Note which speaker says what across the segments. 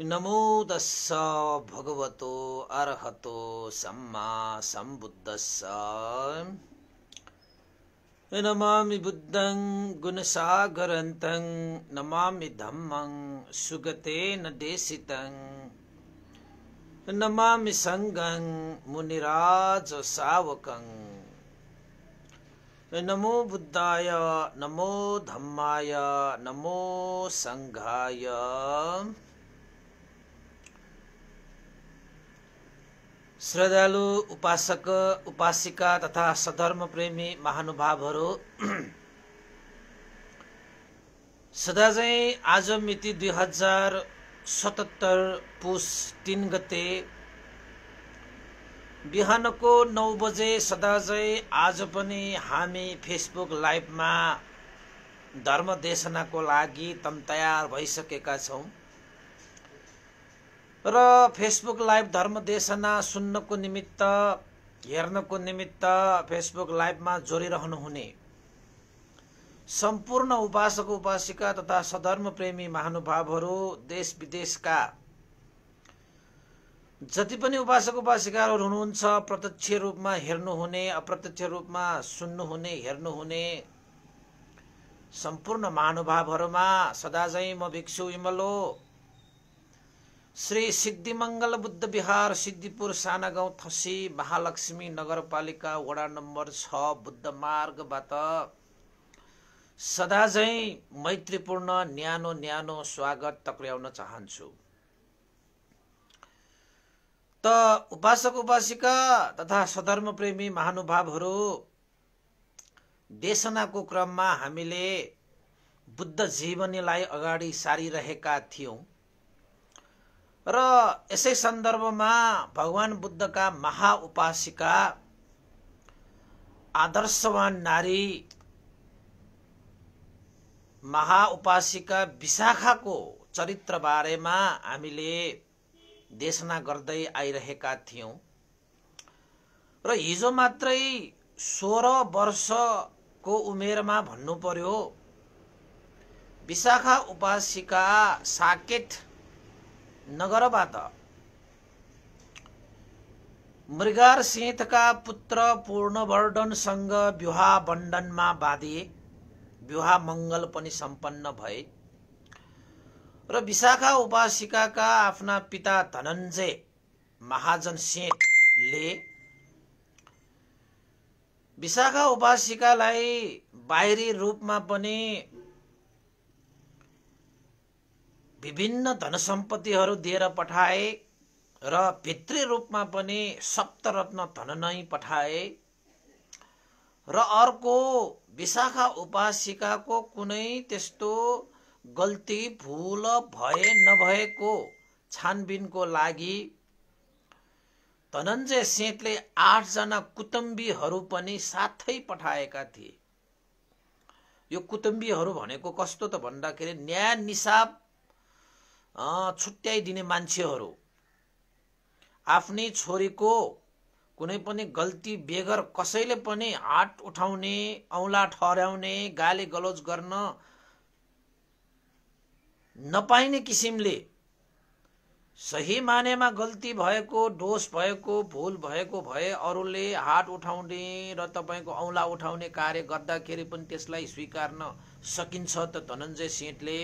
Speaker 1: नमो दस्स भगवतो अर्हतो सम्मा सम्बुद्धस्स नमामि बुद्धं गुणसागरन्तं नमामि धम्मं सुगतेन देशितं नमामि सङ्गं मुनिराजसावकं नमो बुद्धाय नमो धम्माय नमो सङ्घाय श्रद्धालु उपासक उपासिका तथा सधर्म प्रेमी महानुभावहरू सदा चाहिँ आज मिति दुई हजार सतहत्तर पुस तिन गते बिहानको नौ बजे सदा चाहिँ आज पनि हामी फेसबुक लाइभमा धर्मदेशनाको लागि तम तयार भइसकेका छौँ र फेसबुक लाइभ धर्म देशना सुन्नको निमित्त हेर्नको निमित्त फेसबुक लाइभमा जोडिरहनुहुने सम्पूर्ण उपासक उपासिका तथा सधर्म प्रेमी महानुभावहरू देश विदेशका जति पनि उपासक उपासिकाहरू हुनुहुन्छ प्रत्यक्ष रूपमा हेर्नुहुने अप्रत्यक्ष रूपमा सुन्नुहुने हेर्नुहुने सम्पूर्ण महानुभावहरूमा सदाझै म भिक्षु इमलो श्री सिद्धिमङ्गल बुद्ध विहार सिद्धिपुर साना गाउँ थसी महालक्ष्मी नगरपालिका वडा नम्बर छ बुद्ध मार्गबाट सदाझै मैत्रीपूर्ण न्यानो न्यानो स्वागत तक्र्याउन चाहन्छु त उपासक उपासिका तथा सधर्मप्रेमी महानुभावहरू देशनाको क्रममा हामीले बुद्ध जीवनीलाई अगाडि सारिरहेका थियौँ र यसै सन्दर्भमा भगवान बुद्धका महाउपासिका आदर्शवान नारी महाउपासिका विशाखाको चरित्रबारेमा हामीले देशना गर्दै आइरहेका थियौँ र हिजो मात्रै सोह्र वर्षको उमेरमा भन्नु पर्यो विशाखा उपासिका साकेट नगरबाट मृगार सिंहका पुत्र पूर्णवर्धनसँग विवाह बन्धनमा बाँधिए विवाह मङ्गल पनि सम्पन्न भए र विशाखा उपासिकाका आफ्ना पिता धनञ्जय महाजन सेठले विशाखा उपासिकालाई बाहिरी रूपमा पनि विभिन्न धन सम्पत्तिहरू दिएर पठाए र भित्री रूपमा पनि सप्तरत्न धन नै पठाए र अर्को विशाखा उपासिकाको कुनै त्यस्तो गल्ती भूल भए नभएको छानबिनको लागि धनञ्जय सेठले आठजना कुटुम्बीहरू पनि साथै पठाएका थिए यो कुटुम्बीहरू भनेको कस्तो त भन्दाखेरि न्याय निसाब छुट्याइदिने मान्छेहरू आफ्नै छोरीको कुनै पनि गल्ती बेगर कसैले पनि हात उठाउने औँला ठहर्याउने गाली गलोज गर्न नपाइने किसिमले सही मानेमा गल्ती भएको दोष भएको भुल भएको भए अरूले हात उठाउने र तपाईँको औँला उठाउने कार्य गर्दाखेरि पनि त्यसलाई स्वीकार्न सकिन्छ त धनञ्जय सेठले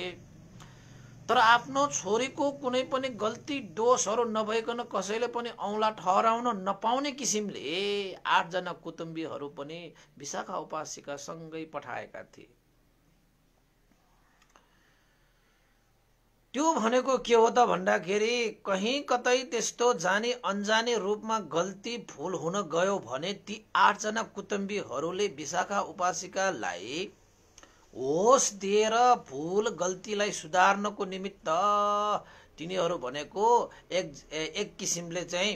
Speaker 1: तर आफ्नो छोरीको कुनै पनि गल्ती दोषहरू नभइकन कसैले पनि औँला ठहराउन नपाउने किसिमले आठजना कुटुम्बीहरू पनि विशाखा उपासिका सँगै पठाएका थिए त्यो भनेको के हो त भन्दाखेरि कहीँ कतै त्यस्तो जाने अन्जाने रूपमा गल्ती भुल हुन गयो भने ती आठजना कुटुम्बीहरूले विशाखा उपासिकालाई होस दिएर भुल गल्तीलाई सुधार्नको निमित्त तिनीहरू भनेको एक एक किसिमले चाहिँ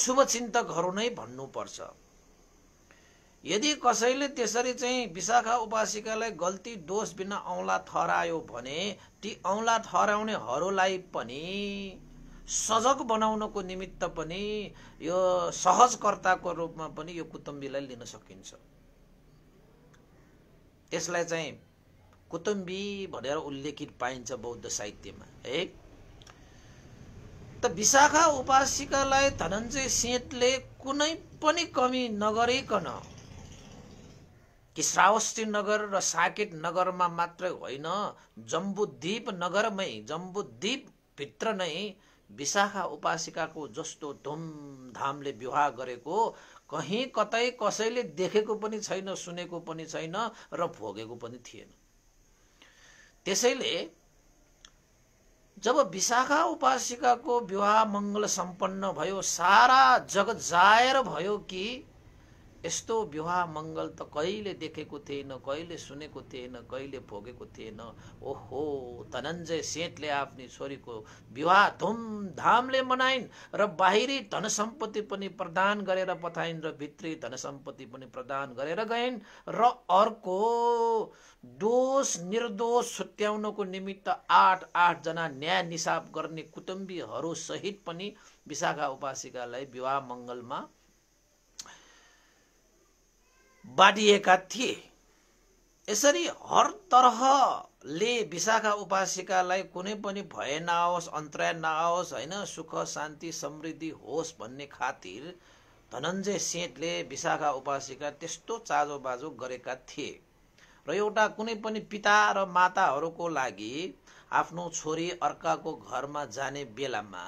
Speaker 1: शुभचिन्तकहरू नै भन्नुपर्छ यदि कसैले त्यसरी चाहिँ विशाखा उपासिकालाई गल्ती दोष बिना औँला थरायो भने ती औँला थराउनेहरूलाई पनि सजग बनाउनको निमित्त पनि यो सहजकर्ताको रूपमा पनि यो कुटुम्बीलाई लिन सकिन्छ यसलाई चाहिँ कुतुम्बी भनेर उल्लेखित पाइन्छ बौद्ध साहित्यमा है त विशाखा उपासिकालाई धनञ्जय सेठले कुनै पनि कमी नगरिकन कि श्रावस्ती नगर र साकेट नगरमा मात्रै होइन जम्बुद्वीप नगरमै भित्र नै विशाखा उपासिकाको जस्तो धुमधामले विवाह गरेको कहीँ कतै कसैले देखेको पनि छैन सुनेको पनि छैन र भोगेको पनि थिएन त्यसैले जब विशाखा उपासिकाको विवाह मङ्गल सम्पन्न भयो सारा जगत जाएर भयो कि यस्तो विवाह मङ्गल त कहिले देखेको थिएन कहिले सुनेको थिएन कहिले भोगेको थिएन ओहो धनञ्जय सेठले आफ्नो छोरीको विवाह धुमधामले मनाइन् र बाहिरी धन सम्पत्ति पनि प्रदान गरेर पठाइन् र भित्री धन सम्पत्ति पनि प्रदान गरेर गइन् र अर्को दोष निर्दोष छुट्याउनको निमित्त आठ आठजना न्याय निसाब गर्ने कुटुम्बीहरूसहित पनि विशाखा उपासिकालाई विवाह मङ्गलमा बाँडिएका थिए यसरी हर तरहले विशाखा उपासिकालाई कुनै पनि भय नआओस् अन्तराय नआओस् होइन सुख शान्ति समृद्धि होस् भन्ने खातिर धनञ्जय सेठले विशाखा उपासिका त्यस्तो चाजोबाजो गरेका थिए र एउटा कुनै पनि पिता र माताहरूको लागि आफ्नो छोरी अर्काको घरमा जाने बेलामा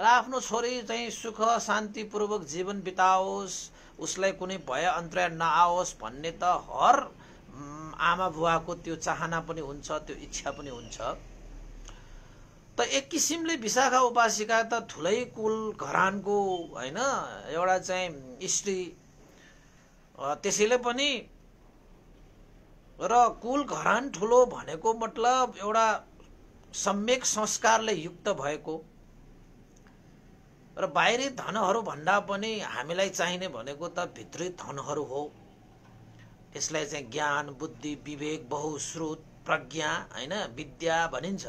Speaker 1: र आफ्नो छोरी चाहिँ सुख शान्तिपूर्वक जीवन बिताओस् उसलाई कुनै भय अन्तर्या नआओस् भन्ने त हर आमा बुवाको त्यो चाहना पनि हुन्छ त्यो इच्छा पनि हुन्छ त एक किसिमले विशाखा उपासिका त ठुलै कुल घरानको होइन एउटा चाहिँ स्त्री त्यसैले पनि र कुल घरान ठुलो भनेको मतलब एउटा सम्यक संस्कारले युक्त भएको र बाहिरी भन्दा पनि हामीलाई चाहिने भनेको त भित्री धनहरू हो यसलाई चाहिँ ज्ञान बुद्धि विवेक बहुस्रोत प्रज्ञा होइन विद्या भनिन्छ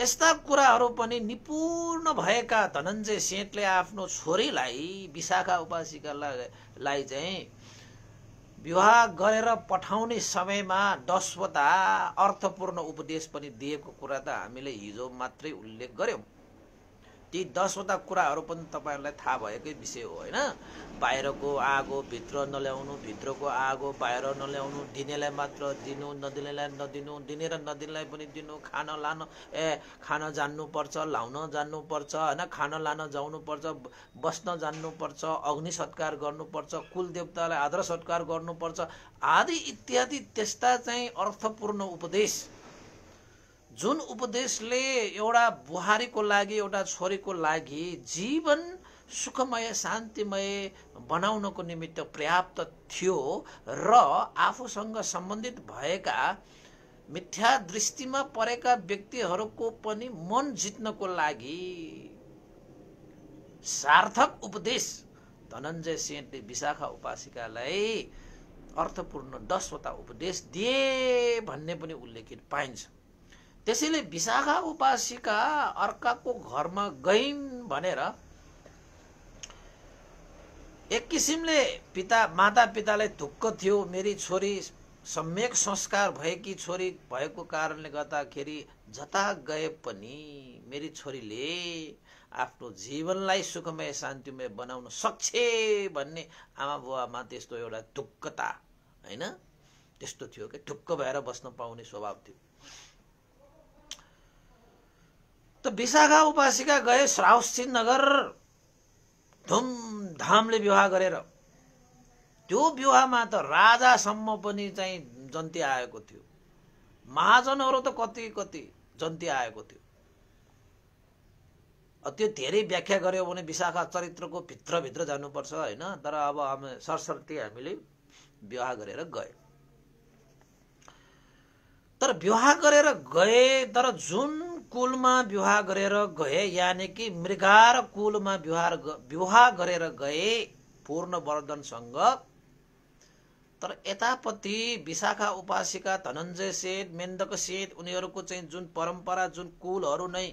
Speaker 1: यस्ता कुराहरू पनि निपुण भएका धनञ्जय सेठले आफ्नो छोरीलाई विशाखा उपासिकालाई चाहिँ विवाह गरेर पठाउने समयमा दसवटा अर्थपूर्ण उपदेश पनि दिएको कुरा त हामीले हिजो मात्रै उल्लेख गऱ्यौँ ती दसवटा कुराहरू पनि तपाईँहरूलाई थाहा भएकै विषय हो होइन बाहिरको आगो भित्र नल्याउनु भित्रको आगो बाहिर नल्याउनु दिनेलाई मात्र दिनु नदिनेलाई नदिनु दिने र नदिनेलाई पनि दिनु खान लान ए खान जान्नुपर्छ लाउन जान्नुपर्छ होइन खान लान जाउनुपर्छ बस्न जान्नुपर्छ अग्नि सत्कार गर्नुपर्छ कुल देवतालाई आदर सत्कार गर्नुपर्छ आदि इत्यादि त्यस्ता चाहिँ अर्थपूर्ण उपदेश जुन उपदेशले एउटा बुहारीको लागि एउटा छोरीको लागि जीवन सुखमय शान्तिमय बनाउनको निमित्त पर्याप्त थियो र आफूसँग सम्बन्धित भएका मिथ्या दृष्टिमा परेका व्यक्तिहरूको पनि मन जित्नको लागि सार्थक उपदेश धनञ्जय सेठले विशाखा उपासिकालाई अर्थपूर्ण दसवटा उपदेश दिए भन्ने पनि उल्लेखित पाइन्छ त्यसैले विशाखा उपासिका अर्काको घरमा गइन् भनेर एक किसिमले पिता माता पितालाई धुक्क थियो मेरी छोरी सम्यक संस्कार भएकी छोरी भएको कारणले गर्दाखेरि जता गए पनि मेरी छोरीले आफ्नो जीवनलाई सुखमय शान्तिमय बनाउन सक्छ भन्ने आमा बुवामा त्यस्तो एउटा ढुक्कता होइन त्यस्तो थियो कि ढुक्क भएर बस्न पाउने स्वभाव थियो त विशाखा उपासिका गए श्रावस्ती नगर धुमधामले विवाह गरेर त्यो विवाहमा त राजासम्म पनि चाहिँ जन्ती आएको थियो महाजनहरू त कति कति जन्ती आएको थियो त्यो धेरै व्याख्या गऱ्यो भने विशाखा चरित्रको भित्रभित्र जानुपर्छ होइन तर अब हामी सरस्वती हामीले विवाह गरेर गए तर विवाह गरेर गए तर जुन कुलमा विवाह गरेर गए यानि कि मृगार कुलमा व्यवहार विवाह गरेर गए पूर्ण वर्धनसँग तर यतापट्टि विशाखा उपासिका धनञ्जय सेठ मेन्दक सेठ उनीहरूको चाहिँ जुन परम्परा जुन कुलहरू नै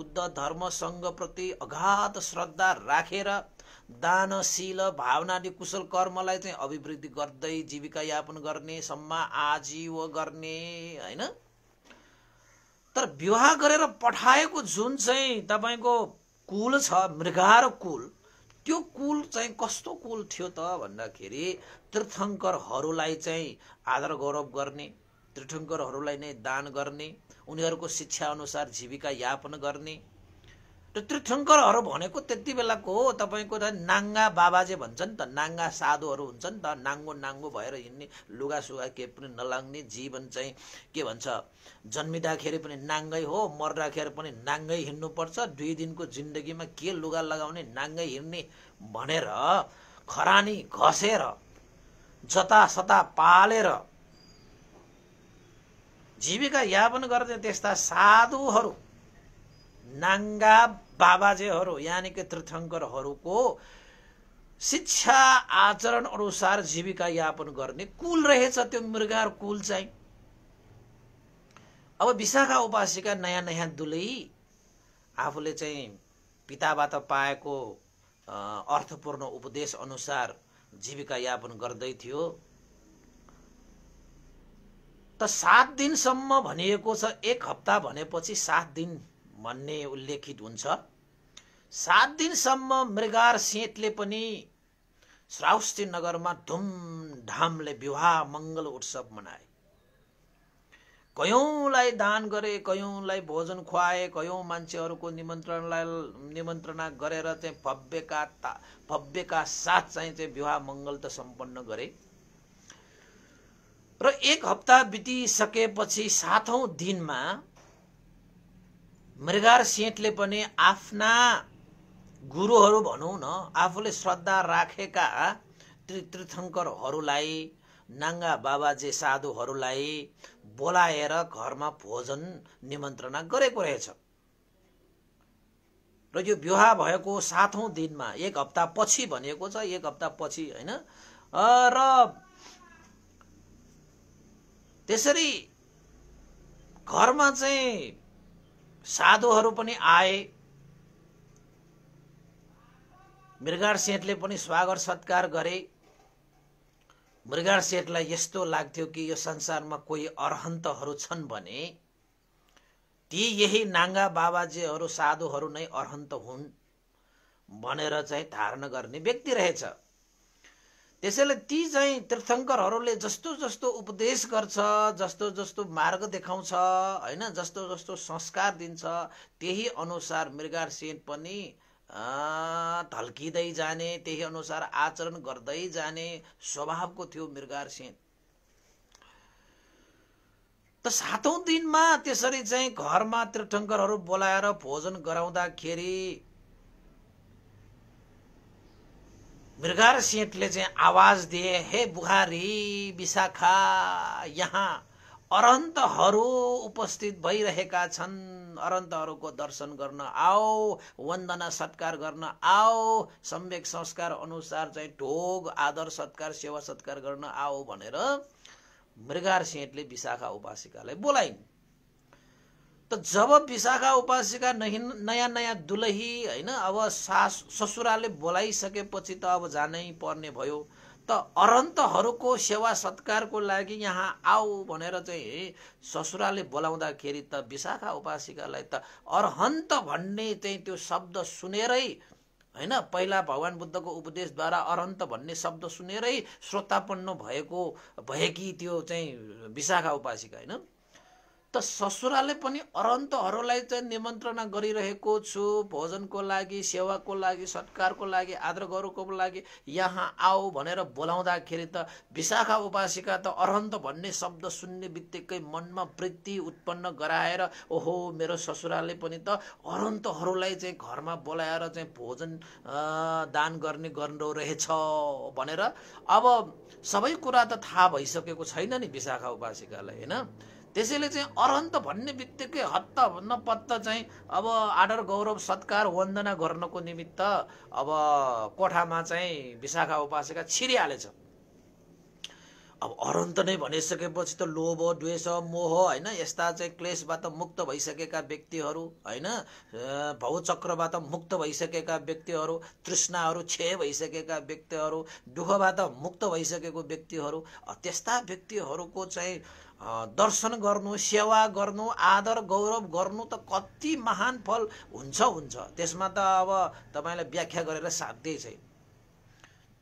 Speaker 1: बुद्ध धर्मसँगप्रति अगाध श्रद्धा राखेर दानशील भावनाले कुशल कर्मलाई चाहिँ अभिवृद्धि गर्दै जीविका यापन गर्ने सम्मा आजीव गर्ने होइन तर विवाह गरेर पठाएको जुन चाहिँ तपाईँको कुल छ मृगार कुल त्यो कुल चाहिँ कस्तो कुल थियो त भन्दाखेरि तीर्थङ्करहरूलाई चाहिँ आदर गौरव गर्ने तीर्थङ्करहरूलाई नै दान गर्ने उनीहरूको शिक्षाअनुसार जीविका यापन गर्ने त्यो तीर्थङ्करहरू भनेको त्यति बेलाको हो तपाईँको त नाङ्गा बाबाजे भन्छ नि त नाङ्गा साधुहरू हुन्छ नि त नाङ्गो नाङ्गो भएर हिँड्ने लुगा सुगा के पनि नलाग्ने जीवन चाहिँ के भन्छ जन्मिँदाखेरि पनि नाङ्गै हो मर्दाखेरि पनि नाङ्गै हिँड्नुपर्छ दुई दिनको जिन्दगीमा के लुगा लगाउने नाङ्गै हिँड्ने भनेर खरानी घसेर जतासता पालेर जीविका यापन गर्दै त्यस्ता साधुहरू नाङ्गा बाबाजेहरू यानि कि तीर्थङ्करहरूको शिक्षा आचरण अनुसार जीविका यापन गर्ने कुल रहेछ त्यो मृगार कुल चाहिँ अब विशाखा उपासीका नयाँ नयाँ दुलै आफूले चाहिँ पिताबाट पाएको अर्थपूर्ण उपदेश अनुसार जीविका यापन गर्दै थियो त सात दिनसम्म भनिएको छ एक हप्ता भनेपछि सात दिन भन्ने उल्लेखित हुन्छ सात दिनसम्म मृगार सेतले पनि श्रावस्ती नगरमा धुमधामले विवाह मङ्गल उत्सव मनाए कयौँलाई दान गरे कयौँलाई भोजन खुवाए कयौँ मान्छेहरूको निमन्त्रणलाई निमन्त्रणा गरेर चाहिँ भव्यका ता भव्यका साथ चाहिँ चाहिँ विवाह मङ्गल त सम्पन्न गरे र एक हप्ता बितिसकेपछि सातौँ दिनमा मृगार सेठले पनि आफ्ना गुरुहरू भनौँ न आफूले श्रद्धा राखेका तीर्थङ्करहरूलाई नाङ्गा बाबाजे साधुहरूलाई बोलाएर घरमा भोजन निमन्त्रणा गरेको रहेछ र यो विवाह भएको सातौँ दिनमा एक हप्ता पछि भनिएको छ एक हप्ता पछि होइन र त्यसरी घरमा चाहिँ साधुहरू पनि आए मृगार सेठले पनि स्वागत सत्कार गरे मृगार सेठलाई यस्तो लाग्थ्यो कि यो संसारमा कोही अर्हन्तहरू छन् भने ती यही नाङ्गा बाबाजीहरू साधुहरू नै अर्हन्त हुन् भनेर चाहिँ धारणा गर्ने व्यक्ति रहेछ त्यसैले ती चाहिँ तीर्थङ्करहरूले जस्तो जस्तो उपदेश गर्छ जस्तो जस्तो मार्ग देखाउँछ होइन जस्तो जस्तो संस्कार दिन्छ त्यही अनुसार सेन पनि ढल्किँदै जाने त्यही अनुसार आचरण गर्दै जाने स्वभावको थियो सेन त सातौँ दिनमा त्यसरी चाहिँ घरमा तीर्थङ्करहरू बोलाएर भोजन गराउँदाखेरि मृगार सेठले चाहिँ आवाज दिए हे बुहारी विशाखा यहाँ अरन्तहरू उपस्थित भइरहेका छन् अरन्तहरूको दर्शन गर्न आओ वन्दना सत्कार गर्न आओ सम्यक संस्कार अनुसार चाहिँ ढोग आदर सत्कार सेवा सत्कार गर्न आओ भनेर मृगार सेठले विशाखा उपासिकालाई बोलाइन् त जब विशाखा उपासिका नयाँ नयाँ दुलही होइन अब सास ससुराले बोलाइसकेपछि त अब जानै पर्ने भयो त अरन्तहरूको सेवा सत्कारको लागि यहाँ आऊ भनेर चाहिँ ससुराले बोलाउँदाखेरि त विशाखा उपासिकालाई त अरहन्त भन्ने चाहिँ त्यो शब्द सुनेरै होइन पहिला भगवान् बुद्धको उपदेशद्वारा अरन्त भन्ने शब्द सुनेरै श्रोतापन्न भएको भएकी त्यो चाहिँ विशाखा उपासिका होइन त ससुराले पनि अरन्तहरूलाई चाहिँ निमन्त्रणा गरिरहेको छु भोजनको लागि सेवाको लागि सत्कारको लागि आदर गरको लागि यहाँ आऊ भनेर बोलाउँदाखेरि त विशाखा उपासिका त अरन्त भन्ने शब्द सुन्ने बित्तिकै मनमा वृत्ति उत्पन्न गराएर ओहो मेरो ससुराले पनि त अरन्तहरूलाई चाहिँ घरमा बोलाएर चाहिँ भोजन दान गर्ने गर्नु रहेछ भनेर अब सबै कुरा त थाहा भइसकेको छैन नि विशाखा उपासिकालाई होइन त्यसैले चाहिँ अरहन्त भन्ने बित्तिकै हत्त नपत्त चाहिँ अब आदर गौरव सत्कार वन्दना गर्नको निमित्त अब कोठामा चाहिँ विशाखा उपासेका छिरिहालेछ अब अरन्त नै भनिसकेपछि त लोभ द्वेष मोह होइन यस्ता चाहिँ क्लेसबाट मुक्त भइसकेका व्यक्तिहरू होइन भौचक्रबाट मुक्त भइसकेका व्यक्तिहरू तृष्णाहरू क्षय भइसकेका व्यक्तिहरू दुःखबाट मुक्त भइसकेको व्यक्तिहरू त्यस्ता व्यक्तिहरूको चाहिँ दर्शन गर्नु सेवा गर्नु आदर गौरव गर्नु त कति महान फल हुन्छ हुन्छ त्यसमा त अब तपाईँलाई व्याख्या गरेर साध्यै छैन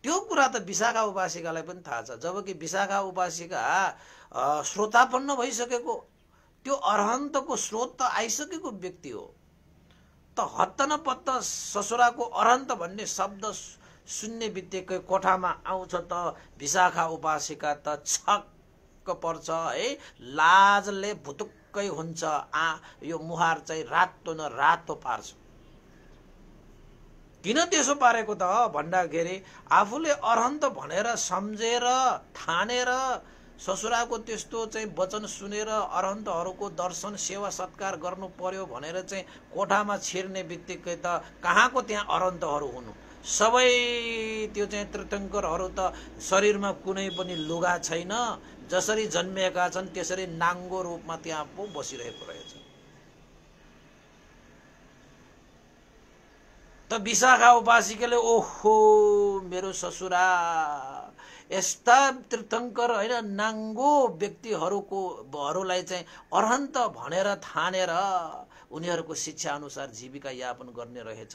Speaker 1: त्यो कुरा त विशाखा उपासिकालाई पनि थाहा छ जबकि विशाखा उपासिका श्रोतापन्न भइसकेको त्यो अरहन्तको स्रोत त आइसकेको व्यक्ति हो त हत्तन पत्त ससुराको अरहन्त भन्ने शब्द सुन्ने बित्तिकै कोठामा आउँछ त विशाखा उपासिका त छक भुतुक्क पर्छ है लाजले भुतुक्कै हुन्छ आ यो मुहार चाहिँ रातो न रातो पार्छ किन त्यसो पारेको त भन्दाखेरि आफूले अरहन्त भनेर सम्झेर ठानेर ससुराको त्यस्तो चाहिँ वचन सुनेर अरहन्तहरूको दर्शन सेवा सत्कार गर्नु पर्यो भनेर चाहिँ कोठामा छिर्ने बित्तिकै त कहाँको त्यहाँ अरहन्तहरू हुनु सबै त्यो चाहिँ तीर्थङ्करहरू त शरीरमा कुनै पनि लुगा छैन जसरी जन्मिएका छन् त्यसरी नाङ्गो रूपमा त्यहाँ पो बसिरहेको रहेछ त विशाखा उपासिकाले ओहो मेरो ससुरा यस्ता तीर्थङ्कर होइन नाङ्गो व्यक्तिहरूको हरूलाई चाहिँ अरहन्त भनेर थानेर उनीहरूको शिक्षा अनुसार जीविका यापन गर्ने रहेछ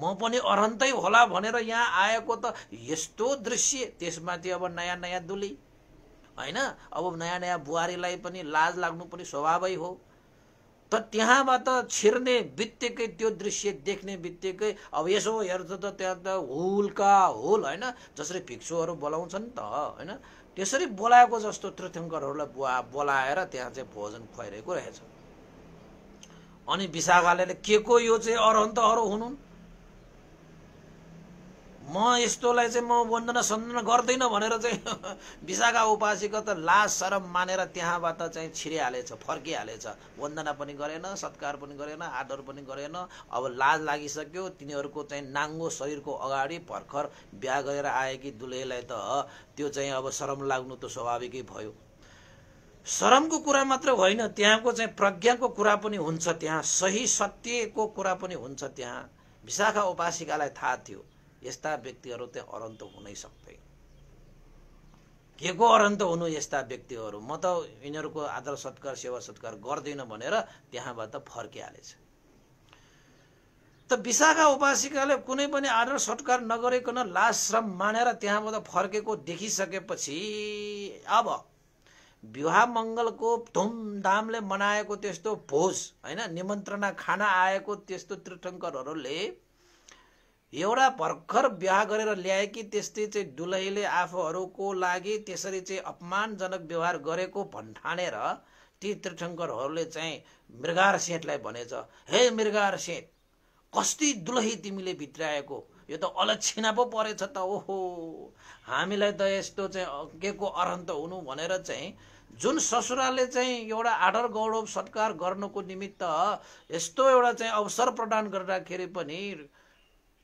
Speaker 1: म पनि अरहन्तै होला भनेर यहाँ आएको त यस्तो दृश्य त्यसमाथि अब नयाँ नयाँ दुली होइन अब नयाँ नयाँ बुहारीलाई पनि लाज लाग्नु पनि स्वभावै हो त त्यहाँबाट छिर्ने बित्तिकै त्यो दृश्य देख्ने बित्तिकै अब यसो हेर्छ त त्यहाँ त हुलका हुल होइन जसरी भिक्षुहरू बोलाउँछन् त होइन त्यसरी बोलाएको जस्तो तीर्थङ्करहरूलाई बुवा बोलाएर त्यहाँ चाहिँ भोजन खुवाइरहेको रहेछ अनि विशाखाले के को यो चाहिँ अरू हुनुहुन् म यस्तोलाई चाहिँ म वन्दना सन्दना गर्दैन भनेर चाहिँ विशाखा उपासीको त लाज सरम मानेर त्यहाँबाट चाहिँ छिरिहालेछ फर्किहालेछ वन्दना पनि गरेन सत्कार पनि गरेन आदर पनि गरेन अब लाज लागिसक्यो तिनीहरूको चाहिँ नाङ्गो शरीरको अगाडि भर्खर बिहा गरेर आएकी दुलहीलाई त त्यो चाहिँ अब शरम लाग्नु त स्वाभाविकै भयो शरमको कुरा मात्र होइन त्यहाँको चाहिँ प्रज्ञाको कुरा पनि हुन्छ त्यहाँ सही सत्यको कुरा पनि हुन्छ त्यहाँ विशाखा उपासिकालाई थाहा थियो यस्ता व्यक्तिहरू चाहिँ अरन्त हुनै सक्दैन के को अरन्त हुनु यस्ता व्यक्तिहरू म त यिनीहरूको आदर सत्कार सेवा सत्कार गर्दिनँ भनेर त्यहाँबाट फर्किहालेछ त विशाखा उपासिकाले कुनै पनि आदर सत्कार नगरिकन श्रम मानेर त्यहाँबाट फर्केको देखिसकेपछि अब विवाह मङ्गलको धुमधामले मनाएको त्यस्तो भोज होइन निमन्त्रणा खाना आएको त्यस्तो तीर्थङ्करहरूले एउटा भर्खर बिहा गरेर ल्याएकी त्यस्तै चाहिँ दुलहीले आफूहरूको लागि त्यसरी चाहिँ अपमानजनक व्यवहार गरेको भन्ठानेर ती तीर्थङ्करहरूले चाहिँ मृगार सेठलाई भनेछ हे मृगार सेठ कस्ती दुलही तिमीले भित्राएको यो त अलक्षिणा पो परेछ त ओहो हामीलाई त यस्तो चाहिँ के को हुनु भनेर चाहिँ जुन ससुराले चाहिँ एउटा आदर गौरव सत्कार गर्नुको निमित्त यस्तो एउटा चाहिँ अवसर प्रदान गर्दाखेरि पनि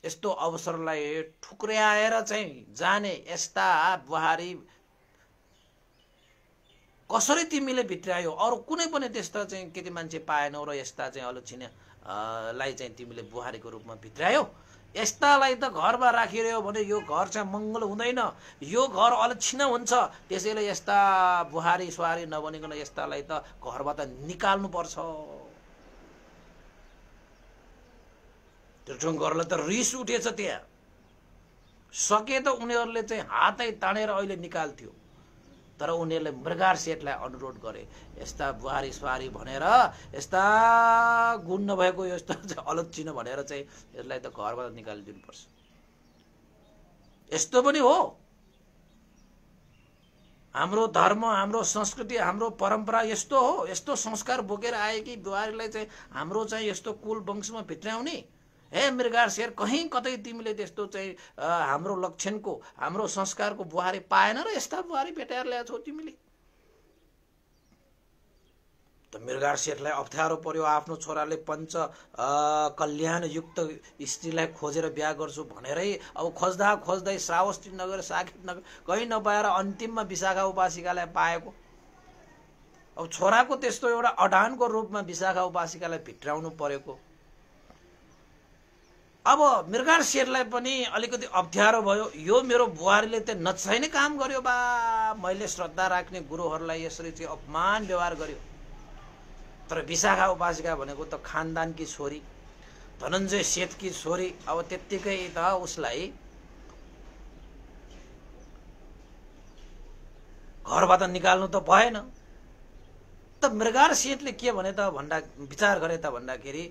Speaker 1: यस्तो अवसरलाई ठुक्र्याएर चाहिँ जाने यस्ता बुहारी कसरी तिमीले भित्रायो अरू कुनै पनि त्यस्ता चाहिँ केटी मान्छे पाएनौ र यस्ता चाहिँ अलोचिना चाहिँ तिमीले बुहारीको रूपमा भित्रायो यस्तालाई त घरमा राखिरह्यो भने यो घर चाहिँ मङ्गल हुँदैन यो घर अलक्षिण हुन्छ त्यसैले यस्ता बुहारी सुहारी नबनिकन यस्तालाई त घरबाट निकाल्नुपर्छ त्यो त रिस उठेछ त्यहाँ सके त उनीहरूले चाहिँ हातै तानेर अहिले निकाल्थ्यो तर उनीहरूले मृगार सेटलाई अनुरोध गरे यस्ता बुहारी सुहारी भनेर यस्ता गुण नभएको यस्तो चाहिँ चिन्ह भनेर चाहिँ यसलाई त घरबाट निकालिदिनुपर्छ यस्तो पनि हो हाम्रो धर्म हाम्रो संस्कृति हाम्रो परम्परा यस्तो हो यस्तो संस्कार बोकेर आयो कि बुहारीलाई चाहिँ हाम्रो चाहिँ यस्तो कुल वंशमा भित्राउने हे मृगार शेर कहीँ कतै तिमीले त्यस्तो चाहिँ हाम्रो लक्षणको हाम्रो संस्कारको बुहारी पाएन र यस्ता बुहारी भेटाएर ल्याएको तिमीले त मृगार शेरलाई अप्ठ्यारो पर्यो आफ्नो छोराले पञ्च कल्याणयुक्त स्त्रीलाई खोजेर बिहा गर्छु भनेरै अब खोज्दा खोज्दै श्रावस्ती नगर साकित नगर कहीँ नपाएर अन्तिममा विशाखा उपासिकालाई पाएको अब छोराको त्यस्तो एउटा अडानको रूपमा विशाखा उपासिकालाई भित्राउनु परेको अब मृगार शेरलाई पनि अलिकति अप्ठ्यारो भयो यो मेरो बुहारीले त नचाहिने काम गर्यो बा मैले श्रद्धा राख्ने गुरुहरूलाई यसरी चाहिँ अपमान व्यवहार गर्यो तर विशाखा उपासिका भनेको त खानदानकी छोरी धनन्जय सेठकी छोरी अब त्यत्तिकै त उसलाई घरबाट निकाल्नु त भएन त मृगार सेठले के भने त भन्दा विचार गरे त भन्दाखेरि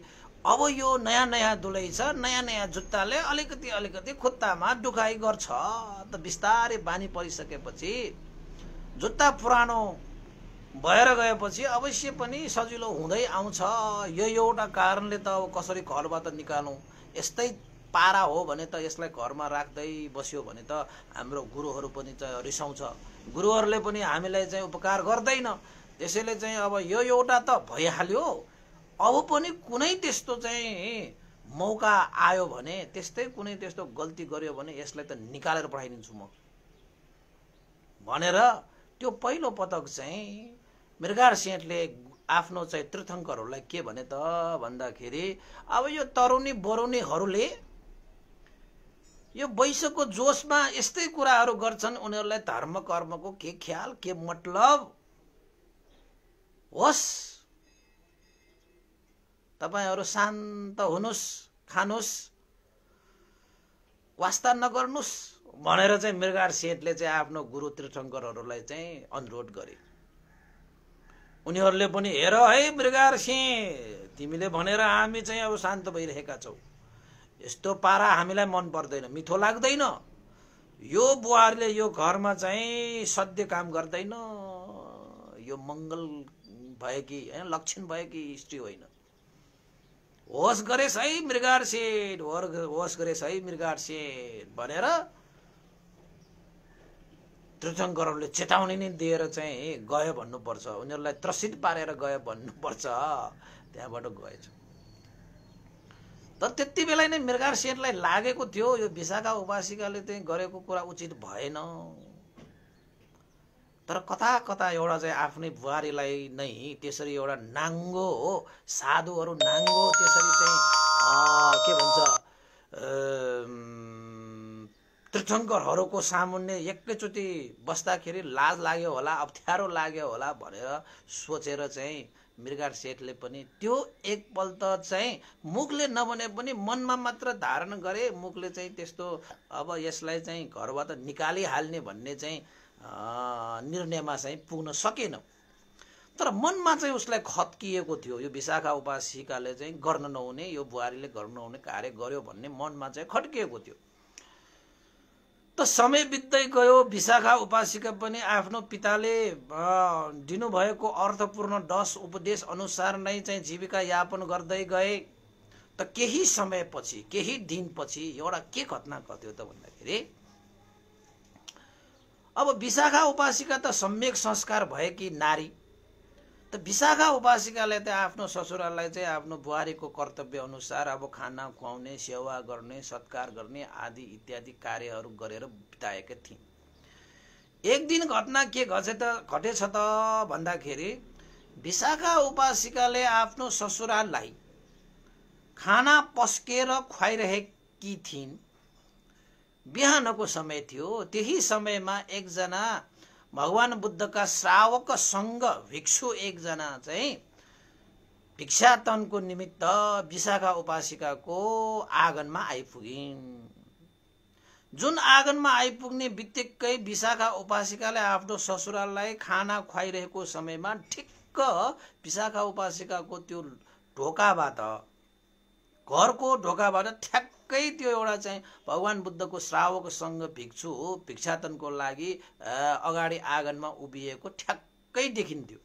Speaker 1: अब यो नयाँ नयाँ दुलै छ नयाँ नयाँ जुत्ताले अलिकति अलिकति खुट्टामा डुखाइ गर्छ त बिस्तारै बानी परिसकेपछि जुत्ता पुरानो भएर गएपछि अवश्य पनि सजिलो हुँदै आउँछ यो एउटा कारणले त अब कसरी घरबाट निकालौँ यस्तै पारा हो भने त यसलाई घरमा राख्दै बस्यो भने त हाम्रो गुरुहरू पनि चाहिँ रिसाउँछ गुरुहरूले पनि हामीलाई चाहिँ उपकार गर्दैन त्यसैले चाहिँ अब यो एउटा त भइहाल्यो अब पनि कुनै त्यस्तो चाहिँ मौका आयो भने त्यस्तै कुनै त्यस्तो गल्ती गर्यो भने यसलाई त निकालेर पठाइदिन्छु म भनेर त्यो पहिलो पटक चाहिँ मृगार सेठले आफ्नो चाहिँ तीर्थङ्करहरूलाई के भने त भन्दाखेरि अब यो तरुनी बरुनीहरूले यो वैश्यको जोसमा यस्तै कुराहरू गर्छन् उनीहरूलाई धर्म कर्मको के ख्याल के मतलब होस् तपाईँहरू शान्त हुनुहोस् खानुहोस् वास्ता नगर्नुहोस् भनेर चाहिँ मृगार सेठले चाहिँ आफ्नो गुरु तीर्थङ्करहरूलाई चाहिँ अनुरोध गरे उनीहरूले पनि हेर है मृगार सिंह तिमीले भनेर हामी चाहिँ अब शान्त भइरहेका छौ यस्तो पारा हामीलाई मन पर्दैन मिठो लाग्दैन यो बुहारीले यो घरमा चाहिँ सद्य काम गर्दैन यो मङ्गल भयो कि होइन लक्षण भयो कि हिस्ट्री होइन होस गरेस है मृगार सेन होस गरेस है मृगार सेन भनेर त्रिशङ्करहरूले चेतावनी नै दिएर चाहिँ गयो भन्नुपर्छ उनीहरूलाई त्रसित पारेर गयो भन्नुपर्छ त्यहाँबाट गएछ तर त्यति बेला नै मृगार सेनलाई लागेको थियो यो विशाखा उपासिकाले चाहिँ गरेको कुरा उचित भएन तर कता कता एउटा चाहिँ आफ्नै बुहारीलाई नै त्यसरी एउटा नाङ्गो हो साधुहरू नाङ्गो त्यसरी चाहिँ के भन्छ तीर्थङ्करहरूको सामुन्ने एकैचोटि बस्दाखेरि लाज लाग्यो होला अप्ठ्यारो लाग्यो होला भनेर सोचेर चाहिँ मृगार सेठले पनि त्यो एकपल्ट चाहिँ मुखले नभने पनि मनमा मात्र धारण गरे मुखले चाहिँ त्यस्तो अब यसलाई चाहिँ घरबाट निकालिहाल्ने भन्ने चाहिँ निर्णयमा चाहिँ पुग्न सकेन तर मनमा चाहिँ उसलाई खत्किएको थियो यो विशाखा उपासिकाले चाहिँ गर्न नहुने यो बुहारीले गर्न नहुने कार्य गर्यो भन्ने मनमा चाहिँ खट्किएको थियो त समय बित्दै गयो विशाखा उपासिका पनि आफ्नो पिताले दिनुभएको अर्थपूर्ण दस उपदेश अनुसार नै चाहिँ जीविका यापन गर्दै गए त केही समयपछि केही दिनपछि एउटा के घटना घट्यो त भन्दाखेरि अब विशाखा उपासिका त सम्यक संस्कार भए कि नारी त विशाखा उपासिकाले त आफ्नो ससुरालाई चाहिँ आफ्नो बुहारीको कर्तव्य अनुसार अब खाना खुवाउने सेवा गर्ने सत्कार गर्ने आदि इत्यादि कार्यहरू गरेर बिताएका थिइन् एक दिन घटना के घटे त घटेछ त भन्दाखेरि विशाखा उपासिकाले आफ्नो ससुराललाई खाना पस्केर खुवाइरहेकी थिइन् बिहानको समय थियो त्यही समयमा एकजना भगवान बुद्धका श्रावकसँग भिक्षु एकजना चाहिँ भिक्षातनको निमित्त विशाखा उपासिकाको आँगनमा आइपुगिन् जुन आँगनमा आइपुग्ने बित्तिकै विशाखा उपासिकाले आफ्नो ससुराललाई खाना खुवाइरहेको समयमा ठिक्क विशाखा उपासिकाको त्यो ढोकाबाट घरको ढोकाबाट ठ्याक्क ठ्याक्कै त्यो एउटा चाहिँ भगवान् बुद्धको श्रावकसँग भिक्षु हो भिक्षातनको लागि अगाडि आँगनमा उभिएको ठ्याक्कै देखिन्थ्यो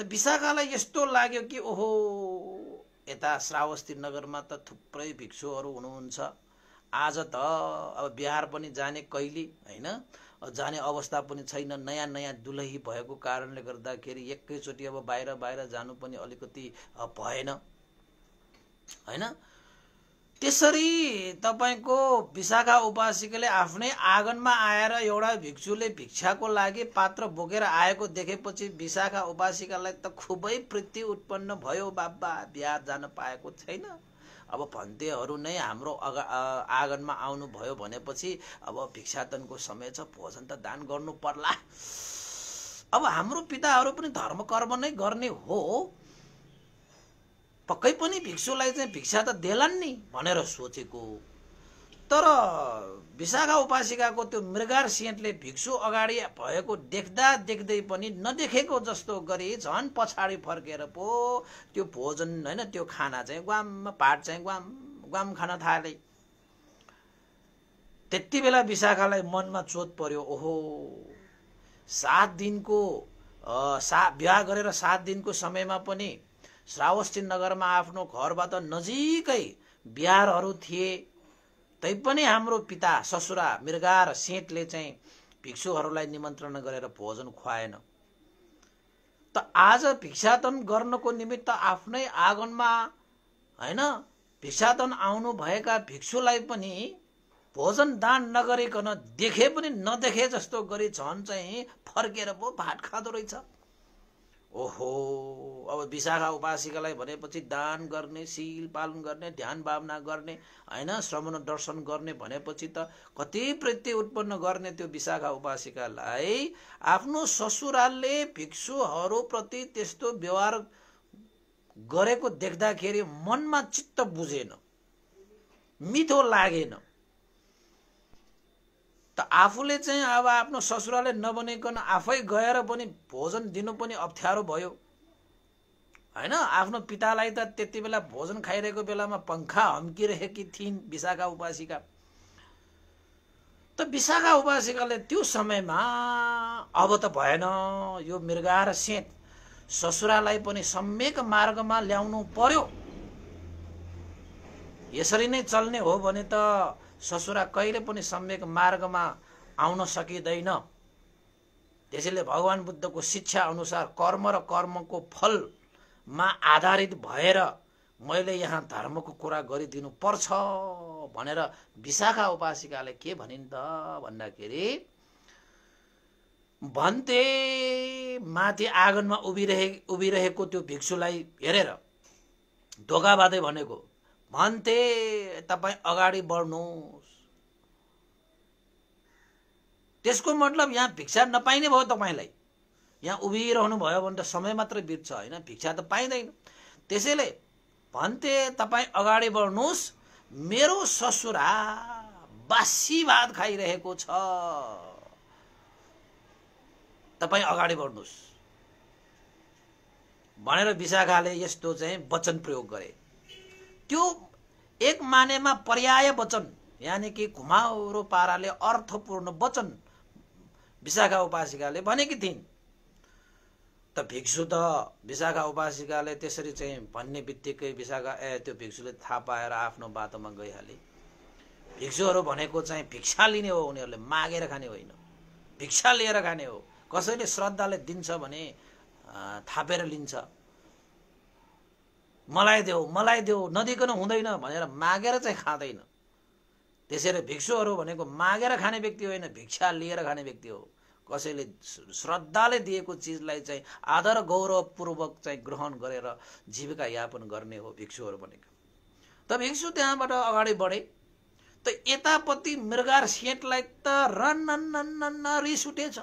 Speaker 1: त विशाखालाई यस्तो लाग्यो कि ओहो यता श्रावस्ती नगरमा त थुप्रै भिक्षुहरू हुनुहुन्छ आज त अब बिहार पनि जाने कहिले होइन जाने अवस्था पनि छैन नयाँ नयाँ दुलही भएको कारणले गर्दाखेरि एकैचोटि अब बाहिर बाहिर जानु पनि अलिकति भएन होइन त्यसरी तपाईँको विशाखा उपासिकाले आफ्नै आँगनमा आएर एउटा भिक्षुले भिक्षाको लागि पात्र बोकेर आएको देखेपछि विशाखा उपासिकालाई त खुबै प्रीति उत्पन्न भयो बाबा बिहा जान पाएको छैन अब भन्तेहरू नै हाम्रो अगा आँगनमा आउनुभयो भनेपछि अब भिक्षाटनको समय छ भोजन त दान गर्नु पर्ला अब हाम्रो पिताहरू पनि धर्म कर्म नै गर्ने हो पक्कै पनि भिक्षुलाई चाहिँ भिक्षा त देलान् नि भनेर सोचेको तर विशाखा उपासिकाको त्यो मृगार सेन्टले भिक्षु अगाडि भएको देख्दा देख्दै पनि नदेखेको जस्तो गरी झन् पछाडि फर्केर पो त्यो भोजन होइन त्यो खाना चाहिँ ग्वाम पाट चाहिँ ग्वाम ग्वाम खान थाले त्यति बेला विशाखालाई मनमा चोत पर्यो ओहो सात दिनको सा बिहा गरेर सात दिनको समयमा पनि श्रावस्ती नगरमा आफ्नो घरबाट नजिकै बिहारहरू थिए तैपनि हाम्रो पिता ससुरा मृगा र सेतले चाहिँ भिक्षुहरूलाई निमन्त्रण गरेर भोजन खुवाएन त आज भिक्षाटन गर्नको निमित्त आफ्नै आँगनमा होइन भिक्षाटन आउनुभएका भिक्षुलाई पनि भोजन दान नगरिकन देखे पनि नदेखे जस्तो गरी झन् चाहिँ फर्केर पो भात खाँदो रहेछ ओहो अब विशाखा उपासिकालाई भनेपछि दान गर्ने शील पालन गर्ने ध्यान भावना गर्ने होइन श्रमण दर्शन गर्ने भनेपछि त कति प्रत्यय उत्पन्न गर्ने त्यो विशाखा उपासिकालाई आफ्नो ससुरालले भिक्षुहरूप्रति त्यस्तो व्यवहार गरेको देख्दाखेरि मनमा चित्त बुझेन मिठो लागेन त आफूले चाहिँ अब आफ्नो ससुराले नबनिकन आफै गएर पनि भोजन दिनु पनि अप्ठ्यारो भयो होइन आफ्नो पितालाई त त्यति बेला भोजन खाइरहेको बेलामा पङ्खा हम्किरहेकी थिइन् विशाखा उपासिका त विशाखा उपासिकाले त्यो समयमा अब त भएन यो मृगा र सेत ससुरालाई पनि सम्यक मार्गमा ल्याउनु पर्यो यसरी नै चल्ने हो भने त ससुरा कहिले पनि सम्यक मार्गमा आउन सकिँदैन त्यसैले भगवान् बुद्धको शिक्षा अनुसार कर्म र कर्मको फलमा आधारित भएर मैले यहाँ धर्मको कुरा गरिदिनु पर्छ भनेर विशाखा उपासिकाले के भनिन् त भन्दाखेरि भन्थे माथि आँगनमा उभिरहे उभिरहेको त्यो भिक्षुलाई हेरेर धोका बाँदै भनेको भन्थे तपाईँ अगाडि बढ्नुहोस् त्यसको मतलब यहाँ भिक्षा नपाइने भयो तपाईँलाई यहाँ उभिरहनु भयो भने त समय मात्र बित्छ होइन भिक्षा त पाइँदैन त्यसैले भन्थे तपाईँ अगाडि बढ्नुहोस् मेरो ससुरा बासी भात खाइरहेको छ तपाईँ अगाडि बढ्नुहोस् भनेर विशाखाले यस्तो चाहिँ वचन प्रयोग गरे त्यो एक मानेमा पर्याय वचन यानि कि घुमाउरो पाराले अर्थपूर्ण वचन विशाखा उपासिकाले भनेकी थिइन् त भिक्षु त विशाखा उपासिकाले त्यसरी चाहिँ भन्ने बित्तिकै विशाखा ए त्यो भिक्षुले थाहा पाएर आफ्नो बाटोमा गइहाले भिक्षुहरू भनेको चाहिँ भिक्षा लिने हो उनीहरूले मागेर खाने होइन भिक्षा लिएर खाने हो कसैले श्रद्धाले दिन्छ भने थापेर लिन्छ मलाई देऊ मलाई देऊ नदिकन हुँदैन भनेर मागेर चाहिँ खाँदैन त्यसैले भिक्षुहरू भनेको मागेर खाने व्यक्ति होइन भिक्षा लिएर खाने व्यक्ति हो कसैले श्रद्धाले दिएको चिजलाई चाहिँ आदर गौरवपूर्वक चाहिँ ग्रहण गरेर जीविका यापन गर्ने हो भिक्षुहरू भनेको त भिक्षु त्यहाँबाट अगाडि बढे त यतापट्टि मृगार सेटलाई त रन रिस उठेछ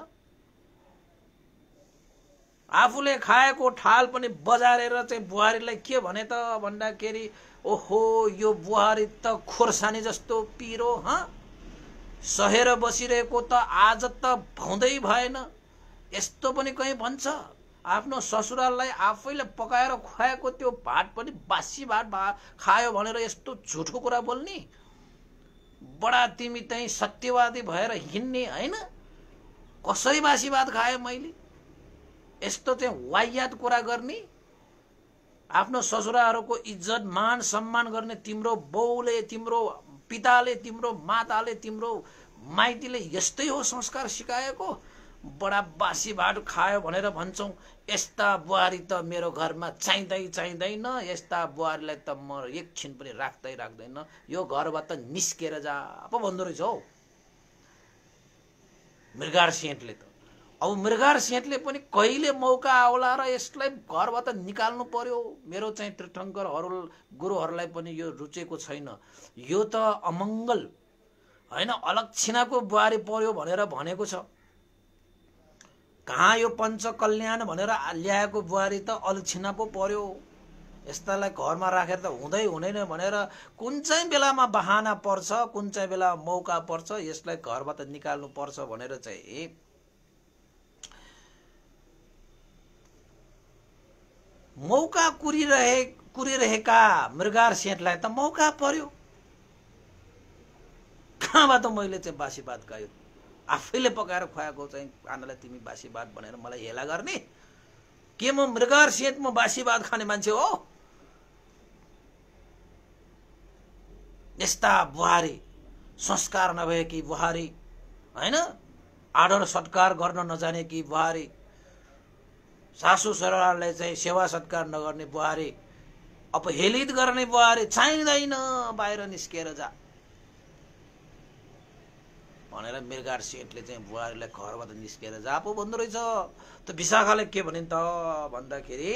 Speaker 1: आफूले खाएको ठाल पनि बजारेर चाहिँ बुहारीलाई के भने त भन्दाखेरि ओहो यो बुहारी त खोर्सानी जस्तो पिरो हँ सहेर बसिरहेको त आज त भाउँदै भएन यस्तो पनि कहीँ भन्छ आफ्नो ससुराललाई आफैले पकाएर खुवाएको त्यो भात पनि बासी भात भा खायो भनेर यस्तो झुठो कुरा बोल्ने बडा तिमी त्यहीँ सत्यवादी भएर हिँड्ने होइन कसरी बासी भात खाएँ मैले यस्तो चाहिँ वाइयात कुरा गर्ने आफ्नो ससुराहरूको इज्जत मान सम्मान गर्ने तिम्रो बाउले तिम्रो पिताले तिम्रो माताले तिम्रो माइतीले यस्तै हो संस्कार सिकाएको बडा बासी भाट खायो भनेर भन्छौँ यस्ता बुहारी त मेरो घरमा चाहिँदै चाहिँदैन यस्ता बुहारीलाई त म एकछिन पनि राख्दै राख्दैन यो घरबाट निस्केर जा पो भन्दो रहेछ हौ मृगार सेन्टले त अब मृगार सेठले पनि कहिले मौका आउला र यसलाई घरबाट निकाल्नु पर्यो मेरो चाहिँ तीर्थङ्करहरू गुरुहरूलाई पनि यो रुचेको छैन यो त अमङ्गल होइन अलक्षिणाको बुहारी पर्यो भनेर भनेको छ कहाँ यो पञ्चकल्याण भनेर ल्याएको बुहारी त अलक्षिणा पो पर्यो यस्तालाई घरमा राखेर त हुँदै हुँदैन भनेर कुन चाहिँ बेलामा बहाना पर्छ कुन चाहिँ बेलामा मौका पर्छ यसलाई घरबाट निकाल्नु पर्छ भनेर चाहिँ मौका कुरिरहे कुरिरहेका मृगार सेठलाई त मौका पर्यो कहाँबाट मैले चाहिँ बासी भात गायो आफैले पकाएर खुवाएको चाहिँ आनालाई तिमी बासी भात भनेर मलाई हेला गर्ने के म मृगार सेठ म बासी भात खाने मान्छे हो यस्ता बुहारी संस्कार नभएकी बुहारी होइन आडर सत्कार गर्न नजाने कि बुहारी सासु सरालाई चाहिँ सेवा सत्कार नगर्ने बुहारी अपहेलित गर्ने बुहारी चाहिँदैन बाहिर निस्किएर जा भनेर मिर्गार सेठले चाहिँ बुहारीलाई घरबाट निस्किएर जा पो भन्दो रहेछ त विशाखाले के भने त भन्दाखेरि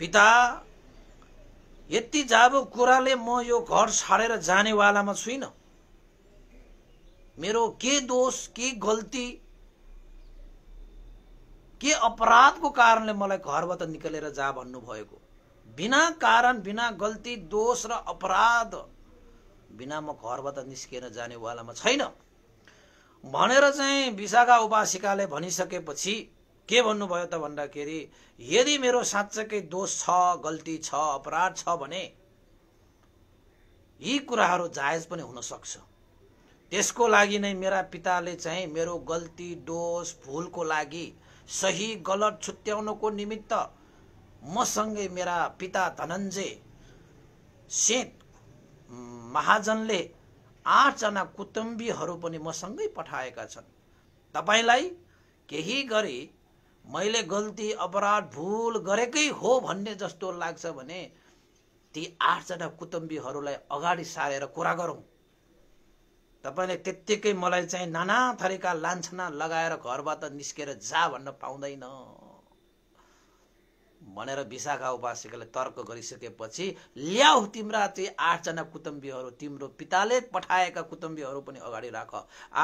Speaker 1: पिता यति जाबो कुराले म यो घर छाडेर जानेवालामा छुइनँ मेरो के दोष के गल्ती के अपराधको कारणले मलाई घरबाट निकालेर जा भन्नुभएको बिना कारण बिना गल्ती दोष र अपराध बिना म घरबाट निस्किएर जानेवालामा छैन भनेर चाहिँ विशाखा उपासिकाले भनिसकेपछि के भन्नुभयो त भन्दाखेरि यदि मेरो साँच्चकै दोष छ गल्ती छ अपराध छ भने यी कुराहरू जायज पनि हुनसक्छ त्यसको लागि नै मेरा पिताले चाहिँ मेरो गल्ती दोष भुलको लागि सही गलत छुट्याउनको निमित्त मसँगै मेरा पिता धनन्जय सेत महाजनले आठजना कुटुम्बीहरू पनि मसँगै पठाएका छन् तपाईँलाई केही गरी मैले गल्ती अपराध भुल गरेकै हो भन्ने जस्तो लाग्छ भने ती आठजना कुटुम्बीहरूलाई अगाडि सारेर कुरा गरौँ तपाईँले त्यत्तिकै मलाई चाहिँ नाना थरीका लान्छना लगाएर घरबाट निस्केर जा भन्न पाउँदैन भनेर विशाखा उपासिकाले तर्क गरिसकेपछि ल्याऊ तिम्रा ती आठजना कुटुम्बीहरू तिम्रो पिताले पठाएका कुटुम्बीहरू पनि अगाडि राख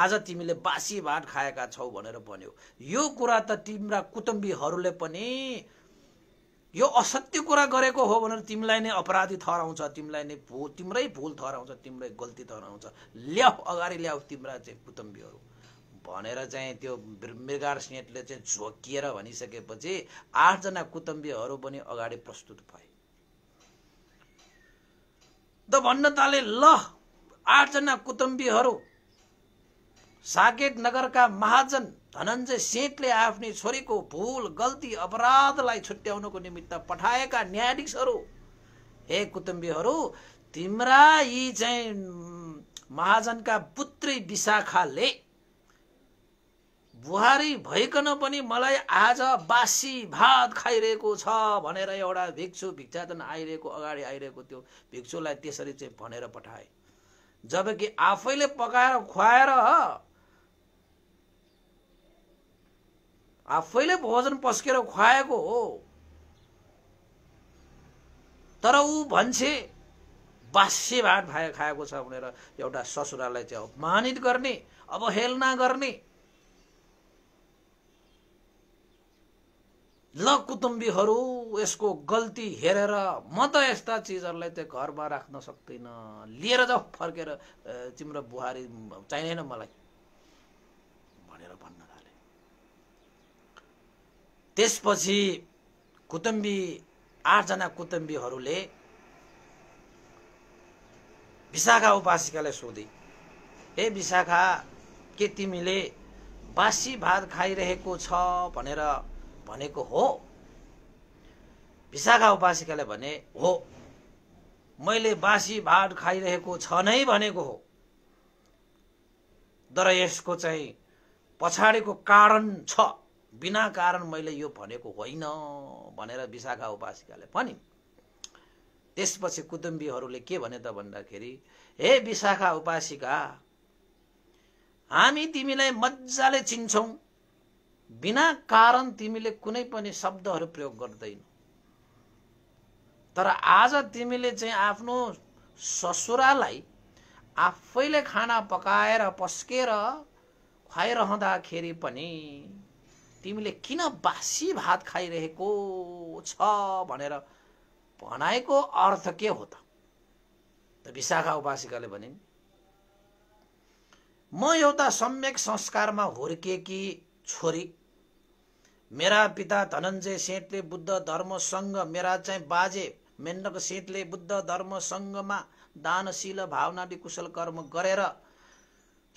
Speaker 1: आज तिमीले बासी भात खाएका छौ भनेर भन्यो यो कुरा त तिम्रा कुटुम्बीहरूले पनि यो असत्य कुरा गरेको हो भनेर तिमीलाई नै अपराधी ठहराउँछ तिमीलाई नै भो तिम्रै भुल ठहराउँछ तिम्रै गल्ती ठहराउँछ ल्याऊ अगाडि ल्याऊ तिम्रा चाहिँ कुटुम्बीहरू भनेर चाहिँ त्यो मृगार सेटले चाहिँ झोकिएर भनिसकेपछि आठजना कुटुम्बीहरू पनि अगाडि प्रस्तुत भए त भन्नताले ल आठजना कुटुम्बीहरू साकेत नगरका महाजन धनञ्जय सेठले आफ्नै छोरीको भूल गल्ती अपराधलाई छुट्याउनको निमित्त पठाएका न्यायाधीशहरू हे कुटुम्बीहरू तिम्रा यी चाहिँ महाजनका पुत्री विशाखाले बुहारी भइकन पनि मलाई आज बासी भात खाइरहेको छ भनेर एउटा भिक्षु भिक्षाटन आइरहेको अगाडि आइरहेको त्यो भिक्षुलाई त्यसरी चाहिँ भनेर पठाए जबकि आफैले पकाएर खुवाएर आफैले भोजन पस्केर खुवाएको हो तर ऊ भन्छे बास्य भात भाइ खाएको छ भनेर एउटा ससुरालाई चाहिँ अपमानित गर्ने अवहेलना गर्ने ल कुटुम्बीहरू यसको गल्ती हेरेर म त यस्ता चिजहरूलाई चाहिँ घरमा राख्न सक्दिनँ लिएर जाऊ फर्केर तिम्रो बुहारी चाहिँदैन मलाई भनेर भन्न त्यसपछि कुटुम्बी आठजना कुटुम्बीहरूले विशाखा उपासिकालाई सोधे ए विशाखा के तिमीले बासी भात खाइरहेको छ भनेर भनेको हो विशाखा उपासिकाले भने हो मैले बासी भात खाइरहेको छ नै भनेको हो तर यसको चाहिँ पछाडिको कारण छ बिना कारण मैले यो भनेको होइन भनेर विशाखा उपासिकाले भनिन् त्यसपछि कुटुम्बीहरूले के भने त भन्दाखेरि हे विशाखा उपासिका हामी तिमीलाई मजाले चिन्छौ बिना कारण तिमीले कुनै पनि शब्दहरू प्रयोग गर्दैनौ तर आज तिमीले चाहिँ आफ्नो ससुरालाई आफैले खाना पकाएर पस्केर खुवाइरहँदाखेरि पनि तिमीले किन बासी भात खाइरहेको छ भनेर भनाएको अर्थ के हो त विशाखा उपासिकाले भनिन् म एउटा सम्यक संस्कारमा हुर्किएकी छोरी मेरा पिता धनञ्जय सेठले बुद्ध धर्मसँग मेरा चाहिँ बाजे मेन्डक सेठले बुद्ध धर्मसँगमा दानशील भावनाले कुशल कर्म गरेर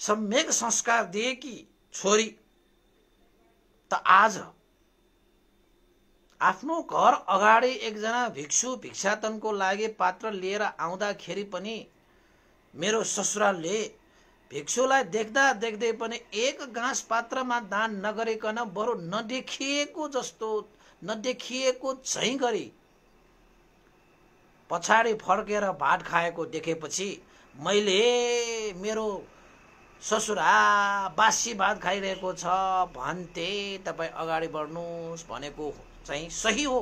Speaker 1: सम्यक संस्कार दिएकी छोरी आज आफ्नो घर अगाडि एकजना भिक्षु भिक्षातनको लागि पात्र लिएर आउँदाखेरि पनि मेरो ससुरालले भिक्षुलाई देख्दा देख्दै पनि एक घाँस पात्रमा दान नगरिकन बरु नदेखिएको जस्तो नदेखिएको झैँ गरी पछाडि फर्केर भात खाएको देखेपछि मैले मेरो ससुरा बासी भात खाइरहेको छ भन्थे तपाईँ अगाडि बढ्नुहोस् भनेको चाहिँ सही हो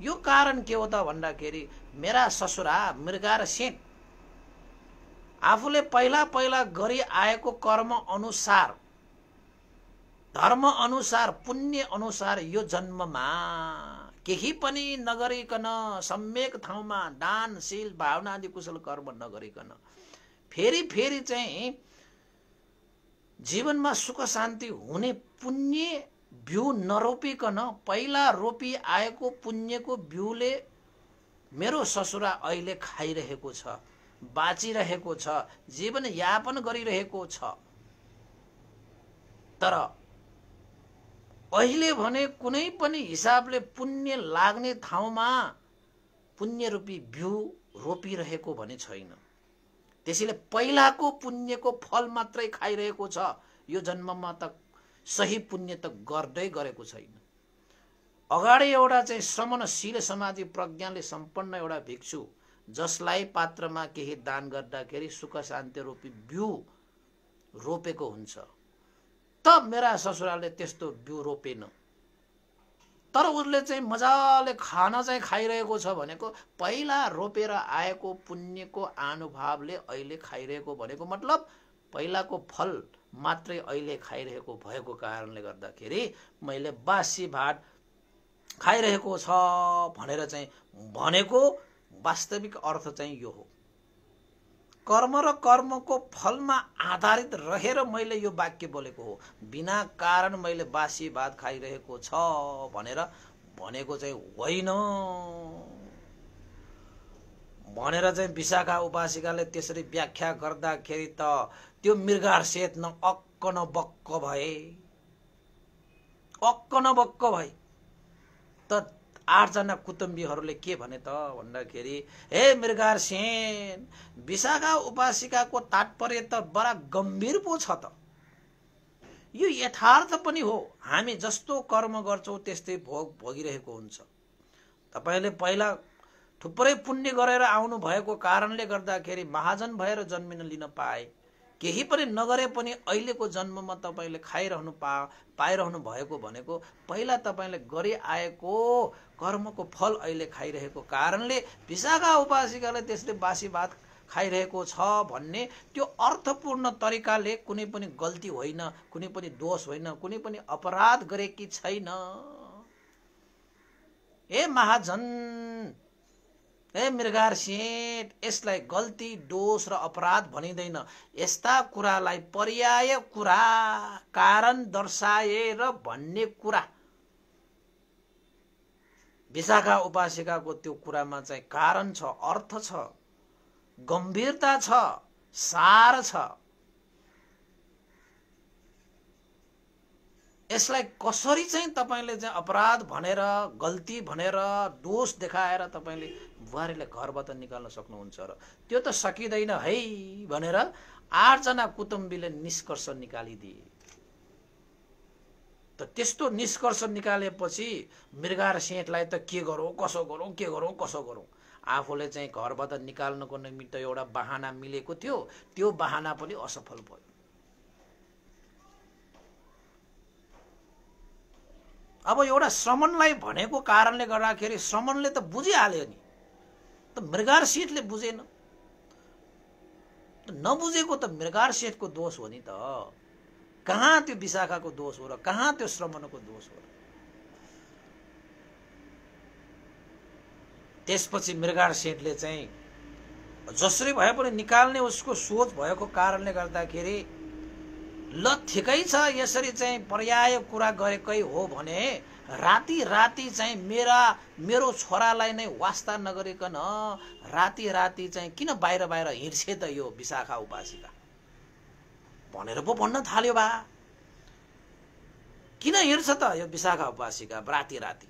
Speaker 1: यो कारण के हो त भन्दाखेरि मेरा ससुरा मृगा र सेन आफूले पहिला पहिला गरी आएको कर्म अनुसार धर्म अनुसार पुण्य अनुसार यो जन्ममा केही पनि नगरिकन सम्यक ठाउँमा दानशील आदि कुशल कर्म नगरिकन फेरि फेरि चाहिँ जीवनमा सुख शान्ति हुने पुण्य बिउ नरोपिकन पहिला रोपी आएको पुण्यको बिउले मेरो ससुरा अहिले खाइरहेको छ बाँचिरहेको छ जीवनयापन गरिरहेको छ तर अहिले भने कुनै पनि हिसाबले पुण्य लाग्ने ठाउँमा पुण्य रूपी बिउ रोपिरहेको भने छैन त्यसैले पहिलाको पुण्यको फल मात्रै खाइरहेको छ यो जन्ममा त सही पुण्य त गर्दै गरेको छैन अगाडि एउटा चाहिँ श्रमणशील समाधि प्रज्ञाले सम्पन्न एउटा भिक्षु जसलाई पात्रमा केही दान गर्दाखेरि सुख शान्ति रूपी बिउ रोपेको हुन्छ त मेरा ससुराले त्यस्तो बिउ रोपेन तर उसले चाहिँ मजाले खाना चाहिँ खाइरहेको छ भनेको पहिला रोपेर आएको पुण्यको अनुभवले अहिले खाइरहेको भनेको मतलब पहिलाको फल मात्रै अहिले खाइरहेको भएको कारणले गर्दाखेरि मैले बासी भात खाइरहेको छ भनेर चाहिँ भनेको वास्तविक अर्थ चाहिँ यो हो कर्म र कर्मको फलमा आधारित रहेर मैले यो वाक्य बोलेको हो बिना कारण मैले बासी भात खाइरहेको छ भनेर भनेको चाहिँ होइन भनेर चाहिँ विशाखा उपासिकाले त्यसरी व्याख्या गर्दाखेरि त त्यो मृगार सेत न अक्क न बक्क भए अक्क न बक्क भए त आठजना कुटुम्बीहरूले के भने त भन्दाखेरि हे मृगार सेन विशाखा उपासिकाको तात्पर्य त बडा गम्भीर पो छ त यो यथार्थ पनि हो हामी जस्तो कर्म गर्छौँ त्यस्तै भोग भोगिरहेको हुन्छ तपाईँले पहिला थुप्रै पुण्य गरेर आउनु भएको कारणले गर्दाखेरि महाजन भएर जन्मिन लिन पाए केही पनि नगरे पनि अहिलेको जन्ममा तपाईँले खाइरहनु पा पाइरहनु भएको भनेको पहिला तपाईँले गरिआएको कर्मको फल अहिले खाइरहेको कारणले भिसाका उपासिकालाई त्यसले बासी भात खाइरहेको छ भन्ने त्यो अर्थपूर्ण तरिकाले कुनै पनि गल्ती होइन कुनै पनि दोष होइन कुनै पनि अपराध गरेकी छैन ए महाजन ए मृगार सेठ यसलाई गल्ती दोष र अपराध भनिँदैन यस्ता कुरालाई पर्याय कुरा कारण दर्शाएर भन्ने कुरा विशाखा उपासिकाको त्यो कुरामा चाहिँ कारण छ अर्थ छ गम्भीरता छ सार छ यसलाई कसरी चाहिँ तपाईँले चाहिँ अपराध भनेर गल्ती भनेर दोष देखाएर तपाईँले बुहारीले घरबाट निकाल्न सक्नुहुन्छ र त्यो त सकिँदैन है भनेर आठजना कुटुम्बीले निष्कर्ष निकालिदिए त त्यस्तो निष्कर्ष निकालेपछि मृगार सेठलाई त के गरौँ कसो गरौँ के गरौँ कसो गरौँ आफूले चाहिँ घरबाट निकाल्नको निमित्त एउटा बाहना मिलेको थियो त्यो बाहना पनि असफल भयो अब एउटा श्रमणलाई भनेको कारणले गर्दाखेरि श्रमणले त बुझिहाल्यो नि त मृगार सेठले बुझेन नबुझेको त मृगार सेठको दोष हो नि त कहाँ त्यो विशाखाको दोष हो र कहाँ त्यो श्रमणको दोष हो र त्यसपछि सेठले चाहिँ जसरी भए पनि निकाल्ने उसको सोच भएको कारणले गर्दाखेरि ल ठिकै छ यसरी चाहिँ पर्याय कुरा गरेकै हो भने राति राति चाहिँ मेरा मेरो छोरालाई नै वास्ता नगरिकन राति राति चाहिँ किन बाहिर बाहिर हिँड्छे त यो विशाखा उपासिका भनेर पो भन्न थाल्यो बा किन हिँड्छ त यो विशाखा उपासिका राति राति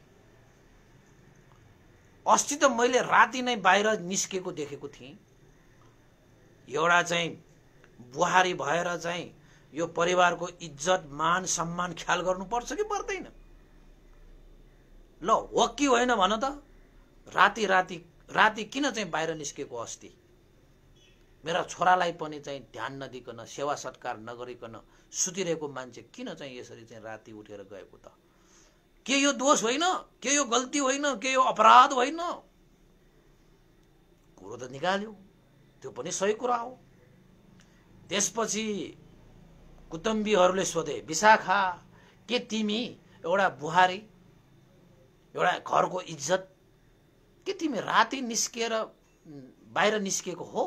Speaker 1: अस्ति त मैले राति नै बाहिर निस्केको देखेको थिएँ एउटा चाहिँ बुहारी भएर चाहिँ यो परिवारको इज्जत मान सम्मान ख्याल गर्नुपर्छ कि पर्दैन ल हो कि होइन भन त राति राति राति किन चाहिँ बाहिर निस्केको अस्ति मेरा छोरालाई पनि चाहिँ ध्यान नदिकन सेवा सत्कार नगरिकन सुतिरहेको मान्छे किन चाहिँ यसरी चाहिँ राति उठेर गएको त के यो दोष होइन के यो गल्ती होइन के यो अपराध होइन कुरो त निकाल्यो त्यो पनि सही कुरा हो त्यसपछि कुटुम्बीहरूले सोधे विशाखा के तिमी एउटा बुहारी एउटा घरको इज्जत के तिमी राति निस्किएर बाहिर निस्किएको हो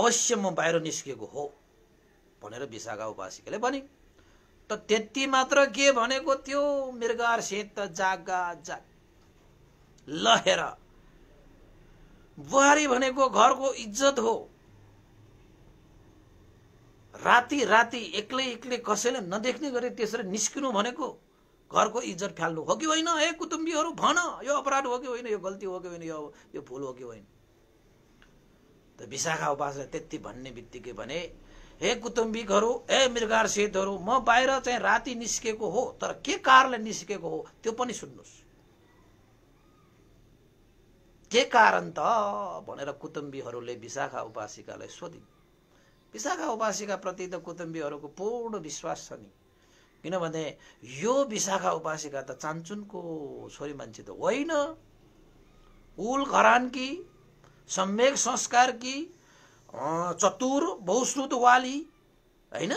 Speaker 1: अवश्य म बाहिर निस्किएको हो भनेर विशाखा उपासिकाले भने त त्यति मात्र के भनेको त्यो मृगार सेत जागा जाग लहेर बुहारी भनेको घरको इज्जत हो राति राति एक्लै एक्लै कसैले नदेख्ने गरी त्यसरी निस्किनु भनेको घरको इज्जत फाल्नु हो कि होइन ए कुटुम्बीहरू भन यो अपराध हो कि होइन यो गल्ती हो कि होइन यो यो भुल हो कि होइन त विशाखा उपासले त्यति भन्ने बित्तिकै भने हे कुटुम्बिकहरू ए मृगार सेतहरू म बाहिर चाहिँ राति निस्केको हो तर के कारणले निस्केको हो त्यो पनि सुन्नुहोस् के कारण त भनेर कुटुम्बीहरूले विशाखा उपासिकालाई सोधिन् विशाखा उपासिका प्रति त कुटुम्बीहरूको पूर्ण विश्वास छ नि किनभने यो विशाखा उपासिका त चान्चुनको छोरी मान्छे त होइन उल घरान कि सम्यक संस्कार कि चतुर बहुश्रुत वाली होइन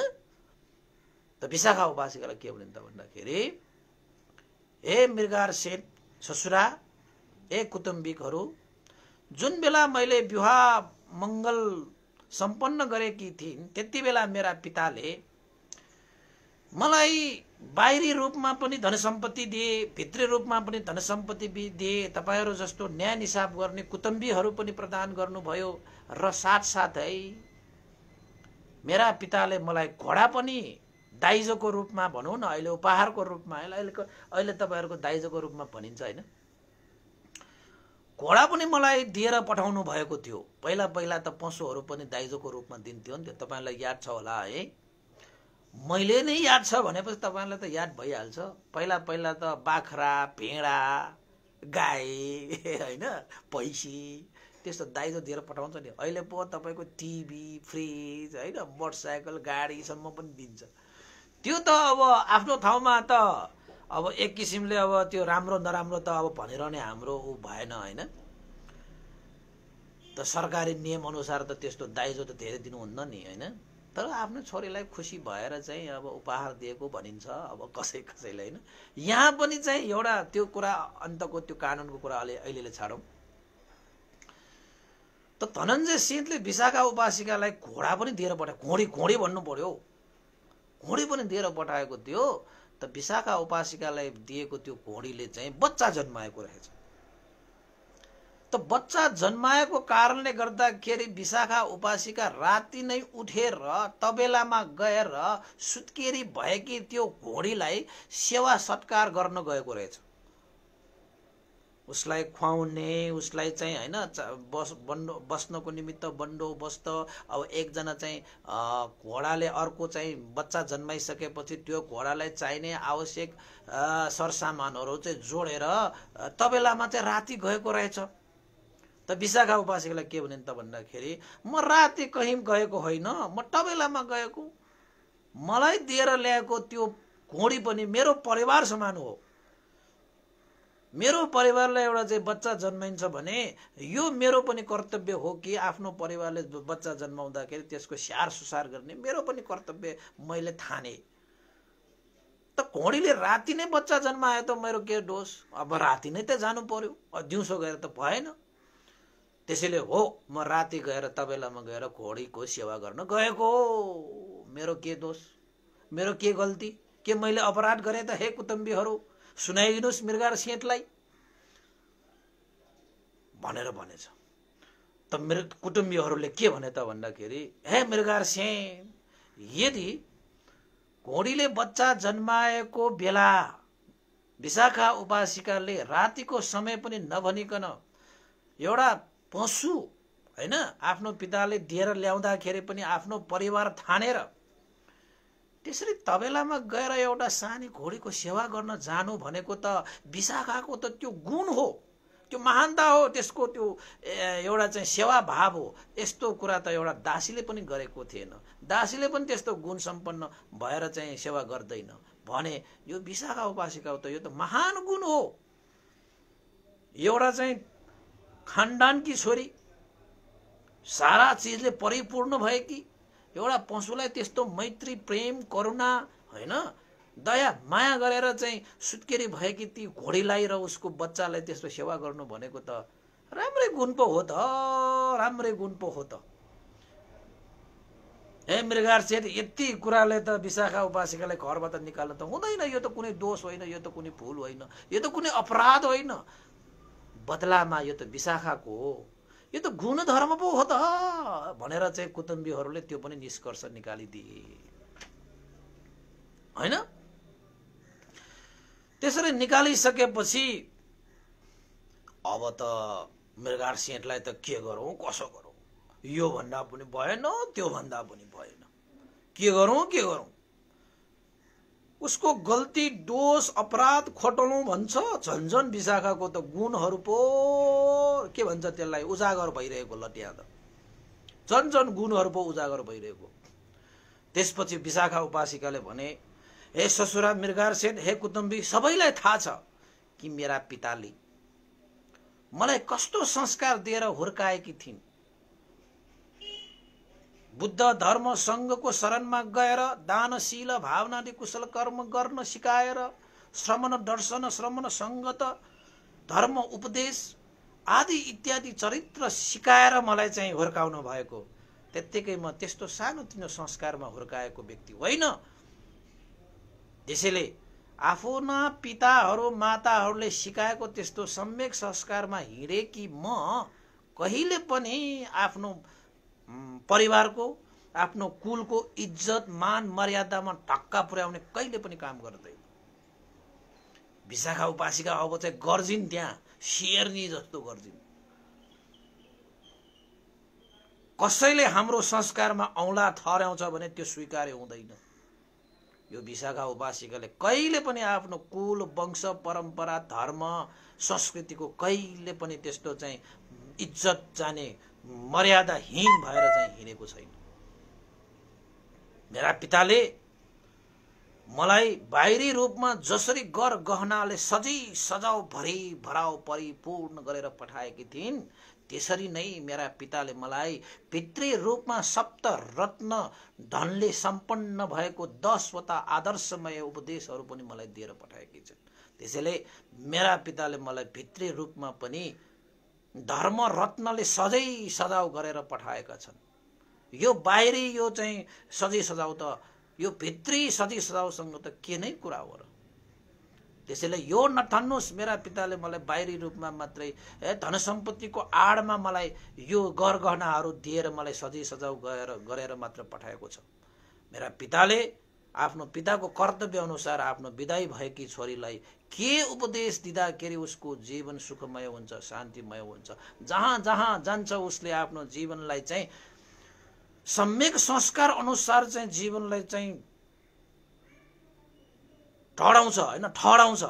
Speaker 1: त विशाखा उपासिकालाई के भने त भन्दाखेरि ए मृगार सेठ ससुरा ए कुटुम्बिकहरू जुन बेला मैले विवाह मङ्गल सम्पन्न गरेकी थिइन् त्यति बेला मेरा पिताले मलाई बाहिरी रूपमा पनि धन सम्पत्ति दिए भित्री रूपमा पनि धन सम्पत्ति दिए तपाईँहरू जस्तो न्याय निसाब गर्ने कुटुम्बीहरू पनि प्रदान गर्नुभयो र साथसाथै मेरा पिताले मलाई घोडा पनि दाइजोको रूपमा भनौँ न अहिले उपहारको रूपमा अहिले अहिलेको अहिले तपाईँहरूको दाइजोको रूपमा भनिन्छ होइन घोडा पनि मलाई दिएर पठाउनु भएको थियो पहिला पहिला त पशुहरू पनि दाइजोको रूपमा दिन्थ्यो नि त्यो तपाईँलाई याद छ होला है मैले नै याद छ भनेपछि तपाईँलाई त याद भइहाल्छ पहिला पहिला त बाख्रा भेडा गाई होइन भैँसी त्यस्तो दाइजो दिएर पठाउँछ नि अहिले पो तपाईँको टिभी फ्रिज होइन मोटरसाइकल गाडीसम्म पनि दिन्छ त्यो त अब आफ्नो ठाउँमा त अब एक किसिमले अब त्यो राम्रो नराम्रो त अब भनेर नै हाम्रो ऊ भएन होइन त सरकारी नियमअनुसार त त्यस्तो दाइजो त धेरै दिनुहुन्न नि होइन तर आफ्नो छोरीलाई खुसी भएर चाहिँ अब उपहार दिएको भनिन्छ अब कसै कसैलाई होइन यहाँ पनि चाहिँ एउटा त्यो कुरा अन्तको त्यो कानुनको कुरा अहिले अहिलेले छाडौँ त धनञ्जय सिंहले विशाखा उपासिकालाई घोडा पनि दिएर पठायो घोडी घोडी भन्नु पर्यो घोडी पनि दिएर पठाएको थियो त विशाखा उपासिकालाई दिएको त्यो घोडीले चाहिँ बच्चा जन्माएको रहेछ त बच्चा जन्माएको कारणले गर्दाखेरि विशाखा उपासिका राति नै उठेर तबेलामा गएर सुत्केरी भएकी त्यो घोडीलाई सेवा सत्कार गर्न गएको रहेछ उसलाई खुवाउने उसलाई चाहिँ होइन बस बन्डो बस्नको निमित्त बन्डोबस्त अब एकजना चाहिँ घोडाले अर्को चाहिँ बच्चा जन्माइसकेपछि त्यो घोडालाई चाहिने आवश्यक सरसामानहरू चाहिँ जोडेर तबेलामा चाहिँ राति गएको रहेछ त विशाखा उपासिकालाई के भने त भन्दाखेरि म राति कहीँ गएको होइन म तबेलामा गएको मलाई दिएर ल्याएको त्यो घोडी पनि मेरो परिवार समान हो मेरो परिवारलाई एउटा चाहिँ बच्चा जन्माइन्छ भने यो मेरो पनि कर्तव्य हो कि आफ्नो परिवारले बच्चा जन्माउँदाखेरि त्यसको स्याहार सुसार गर्ने मेरो पनि कर्तव्य मैले थाने त घोडीले राति नै बच्चा जन्मायो त मेरो के डोस अब राति नै त जानु पर्यो दिउँसो गएर त भएन त्यसैले हो म राति गएर तपाईँलाई म गएर घोडीको सेवा गर्न गएको हो मेरो के दोष मेरो के गल्ती के मैले अपराध गरेँ त हे कुटुम्बीहरू सुनाइदिनुहोस् मृगार र भनेर भनेछ त मृ कुटुम्बीहरूले के भने त भन्दाखेरि हे मृगार सेन यदि घोडीले बच्चा जन्माएको बेला विशाखा उपासिकाले रातिको समय पनि नभनिकन एउटा पशु होइन आफ्नो पिताले दिएर ल्याउँदाखेरि पनि आफ्नो परिवार थानेर त्यसरी तबेलामा गएर एउटा सानी घोडीको सेवा गर्न जानु भनेको त विशाखाको त त्यो गुण हो त्यो महानता हो त्यसको त्यो एउटा चाहिँ सेवा भाव हो यस्तो कुरा त एउटा दासीले पनि गरेको थिएन दासीले पनि त्यस्तो गुण सम्पन्न भएर चाहिँ सेवा गर्दैन भने यो विशाखा उपासिका त यो त महान गुण हो एउटा चाहिँ खानदानकी छोरी सारा चिजले परिपूर्ण भएकी एउटा पशुलाई त्यस्तो मैत्री प्रेम करुणा होइन दया माया गरेर चाहिँ सुत्केरी भएकी ती घोडीलाई र उसको बच्चालाई त्यस्तो सेवा गर्नु भनेको त राम्रै गुण पो हो त राम्रै गुण पो हो त ए मृगार सेठ यति कुराले त विशाखा उपासिकालाई घरबाट निकाल्नु त हुँदैन यो त कुनै दोष होइन यो त कुनै भुल होइन यो त कुनै अपराध होइन बदलामा यो त विशाखाको हो यो त गुण धर्म पो हो त भनेर चाहिँ कुटुम्बीहरूले त्यो पनि निष्कर्ष निकालिदिए होइन त्यसरी निकालिसकेपछि अब त मृगार सेठलाई त के गरौँ कसो गरौँ यो भन्दा पनि भएन त्यो भन्दा पनि भएन के गरौँ के गरौँ उसको गल्ती दोष अपराध खोटलौँ भन्छ झन्झन विशाखाको त गुणहरू पो के भन्छ त्यसलाई उजागर भइरहेको ल त्यहाँ त झन्झन गुणहरू पो उजागर भइरहेको त्यसपछि विशाखा उपासिकाले भने हे ससुरा मृगार सेन हे कुटुम्बी सबैलाई थाहा छ कि मेरा पिताले मलाई कस्तो संस्कार दिएर हुर्काएकी थिइन् बुद्ध धर्म सङ्घको शरणमा गएर दानशील भावनाले कुशल कर्म गर्न सिकाएर श्रमण दर्शन श्रमण सङ्गत धर्म उपदेश आदि इत्यादि चरित्र सिकाएर मलाई चाहिँ हुर्काउनु भएको त्यत्तिकै म त्यस्तो सानोतिनो संस्कारमा हुर्काएको व्यक्ति होइन त्यसैले आफ्ना पिताहरू माताहरूले सिकाएको त्यस्तो सम्यक संस्कारमा कि म कहिले पनि आफ्नो परिवारको आफ्नो कुलको इज्जत मान मर्यादामा ढक्का पुर्याउने कहिले पनि काम गर्दैन विशाखा उपासिका अब चाहिँ गर्जिन् त्यहाँ सेर्नी जस्तो गर्जिन् कसैले हाम्रो संस्कारमा औँला थर्याउँछ भने त्यो स्वीकार्य हुँदैन यो विशाखा उपासिकाले कहिले पनि आफ्नो कुल वंश परम्परा धर्म संस्कृतिको कहिले पनि त्यस्तो चाहिँ इज्जत जाने मर्यादाहीन भएर चाहिँ हिँडेको छैन मेरा पिताले मलाई बाहिरी रूपमा जसरी गर गहनाले सजी सजाउ भरि भराउ परिपूर्ण गरेर पठाएकी थिइन् त्यसरी नै मेरा पिताले मलाई पितृ रूपमा सप्त रत्न धनले सम्पन्न भएको दसवटा आदर्शमय उपदेशहरू पनि मलाई दिएर पठाएकी छन् त्यसैले मेरा पिताले मलाई भित्री रूपमा पनि धर्म रत्नले सजै सजाउ गरेर पठाएका छन् यो बाहिरी यो चाहिँ सजी सजाउ त यो भित्री सजी सजाउसँग त के नै कुरा हो र त्यसैले यो नठान्नुहोस् मेरा पिताले मलाई बाहिरी रूपमा मात्रै धन सम्पत्तिको आडमा मलाई यो गरगहनाहरू दिएर मलाई सजी सजाउ गरेर गरेर मात्र पठाएको छ मेरा पिताले आफ्नो पिताको कर्तव्य अनुसार आफ्नो विदाई भएकी छोरीलाई के उपदेश दिँदाखेरि उसको जीवन सुखमय हुन्छ शान्तिमय हुन्छ जहाँ जहाँ जान्छ उसले आफ्नो जीवनलाई चाहिँ सम्यक संस्कार अनुसार चाहिँ जीवनलाई चाहिँ ठडाउँछ होइन ठडाउँछ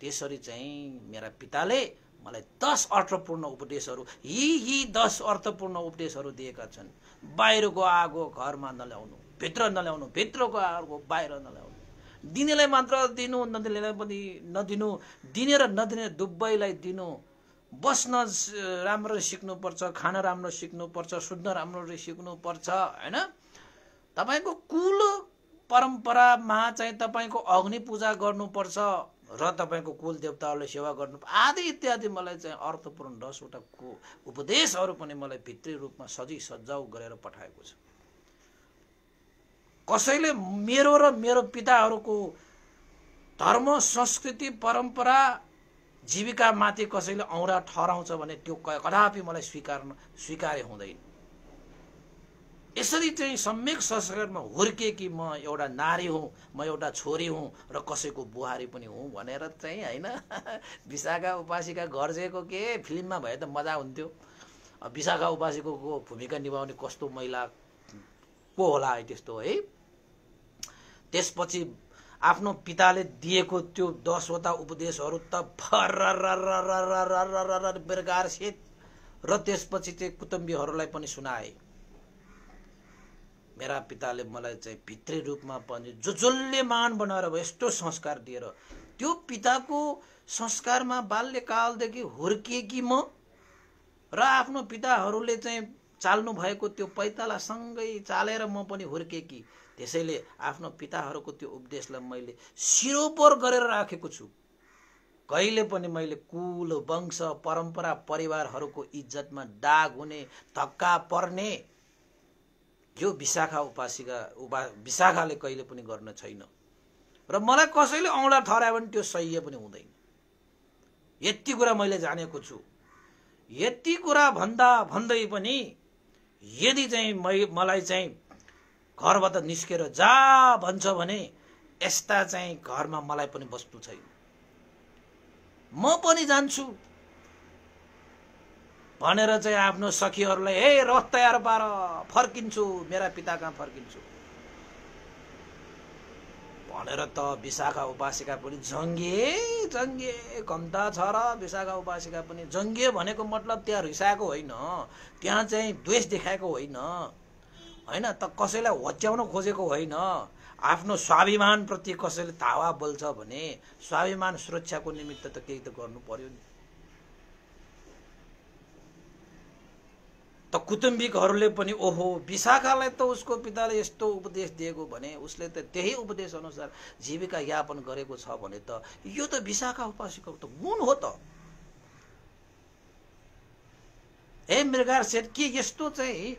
Speaker 1: त्यसरी चाहिँ मेरा पिताले मलाई दस अर्थपूर्ण उपदेशहरू यी यी दस अर्थपूर्ण उपदेशहरू दिएका छन् बाहिरको आगो घरमा नल्याउनु भित्र नल्याउनु भित्रको अर्को बाहिर नल्याउनु दिनेलाई मात्र दिनु नदिनेलाई पनि नदिनु दिने र नदिने दुबैलाई दिनु बस्न राम्रो सिक्नुपर्छ खान राम्रो सिक्नुपर्छ सुत्न राम्रो सिक्नुपर्छ होइन तपाईँको कुल परम्परामा चाहिँ तपाईँको अग्नि पूजा गर्नुपर्छ र तपाईँको कुल देवताहरूलाई सेवा गर्नु आदि इत्यादि मलाई चाहिँ अर्थपूर्ण दसवटा उपदेशहरू पनि मलाई भित्री रूपमा सजी सजाउ गरेर पठाएको छ कसैले मेरो र मेरो पिताहरूको धर्म संस्कृति परम्परा जीविकामाथि कसैले औरा ठहराउँछ भने त्यो कदापि मलाई स्वीकार स्वीकार्य हुँदैन यसरी चाहिँ सम्यक संस्कारमा हुर्के कि म एउटा नारी हुँ म एउटा छोरी हुँ र कसैको बुहारी पनि हुँ भनेर चाहिँ होइन विशाखा उपासीका गर्जेको के फिल्ममा भए त मजा हुन्थ्यो विशाखा उपासीको भूमिका निभाउने कस्तो महिला को होला है त्यस्तो है त्यसपछि आफ्नो पिताले दिएको त्यो दसवटा उपदेशहरू त फर बेरगार सेत र त्यसपछि त्यो कुटुम्बीहरूलाई पनि सुनाए मेरा पिताले मलाई चाहिँ भित्री रूपमा पनि जो जसले मान बनाएर यस्तो संस्कार दिएर त्यो पिताको संस्कारमा बाल्यकालदेखि हुर्किएकी म र आफ्नो पिताहरूले चाहिँ चाल्नु भएको त्यो पैतालासँगै चालेर म पनि हुर्केँ कि त्यसैले आफ्नो पिताहरूको त्यो उपदेशलाई मैले सिरोपर गरेर राखेको छु कहिले पनि मैले कुल वंश परम्परा परिवारहरूको इज्जतमा दाग हुने धक्का पर्ने यो विशाखा उपासिका उपा विशाखाले कहिले पनि गर्न छैन र मलाई कसैले औँला ठहरायो भने त्यो सह्य पनि हुँदैन यति कुरा मैले जानेको छु यति कुरा भन्दा भन्दै पनि यदि चाहिँ मै मलाई चाहिँ घरबाट निस्केर जा भन्छ भने यस्ता चाहिँ घरमा मलाई पनि बस्नु छैन म पनि जान्छु भनेर चाहिँ आफ्नो सखीहरूलाई हे रथ तयार पार फर्किन्छु मेरा पिता कहाँ फर्किन्छु भनेर त विशाखा उपासिका पनि जङ्गे जङ्गे कम्ता छ र विशाखा उपासिका पनि जङ्गे भनेको मतलब त्यहाँ रिसाएको होइन त्यहाँ चाहिँ द्वेष देखाएको होइन होइन त कसैलाई होच्याउन खोजेको होइन आफ्नो स्वाभिमानप्रति कसैले धावा बोल्छ भने स्वाभिमान सुरक्षाको निमित्त त केही त गर्नु पर्यो नि त कुटुम्बिकहरूले पनि ओहो विशाखालाई त उसको पिताले यस्तो उपदेश दिएको भने उसले त त्यही उपदेश अनुसार जीविका यापन गरेको छ भने त यो त विशाखा उपासीको त गुण हो त ए मृगार सेठ के यस्तो चाहिँ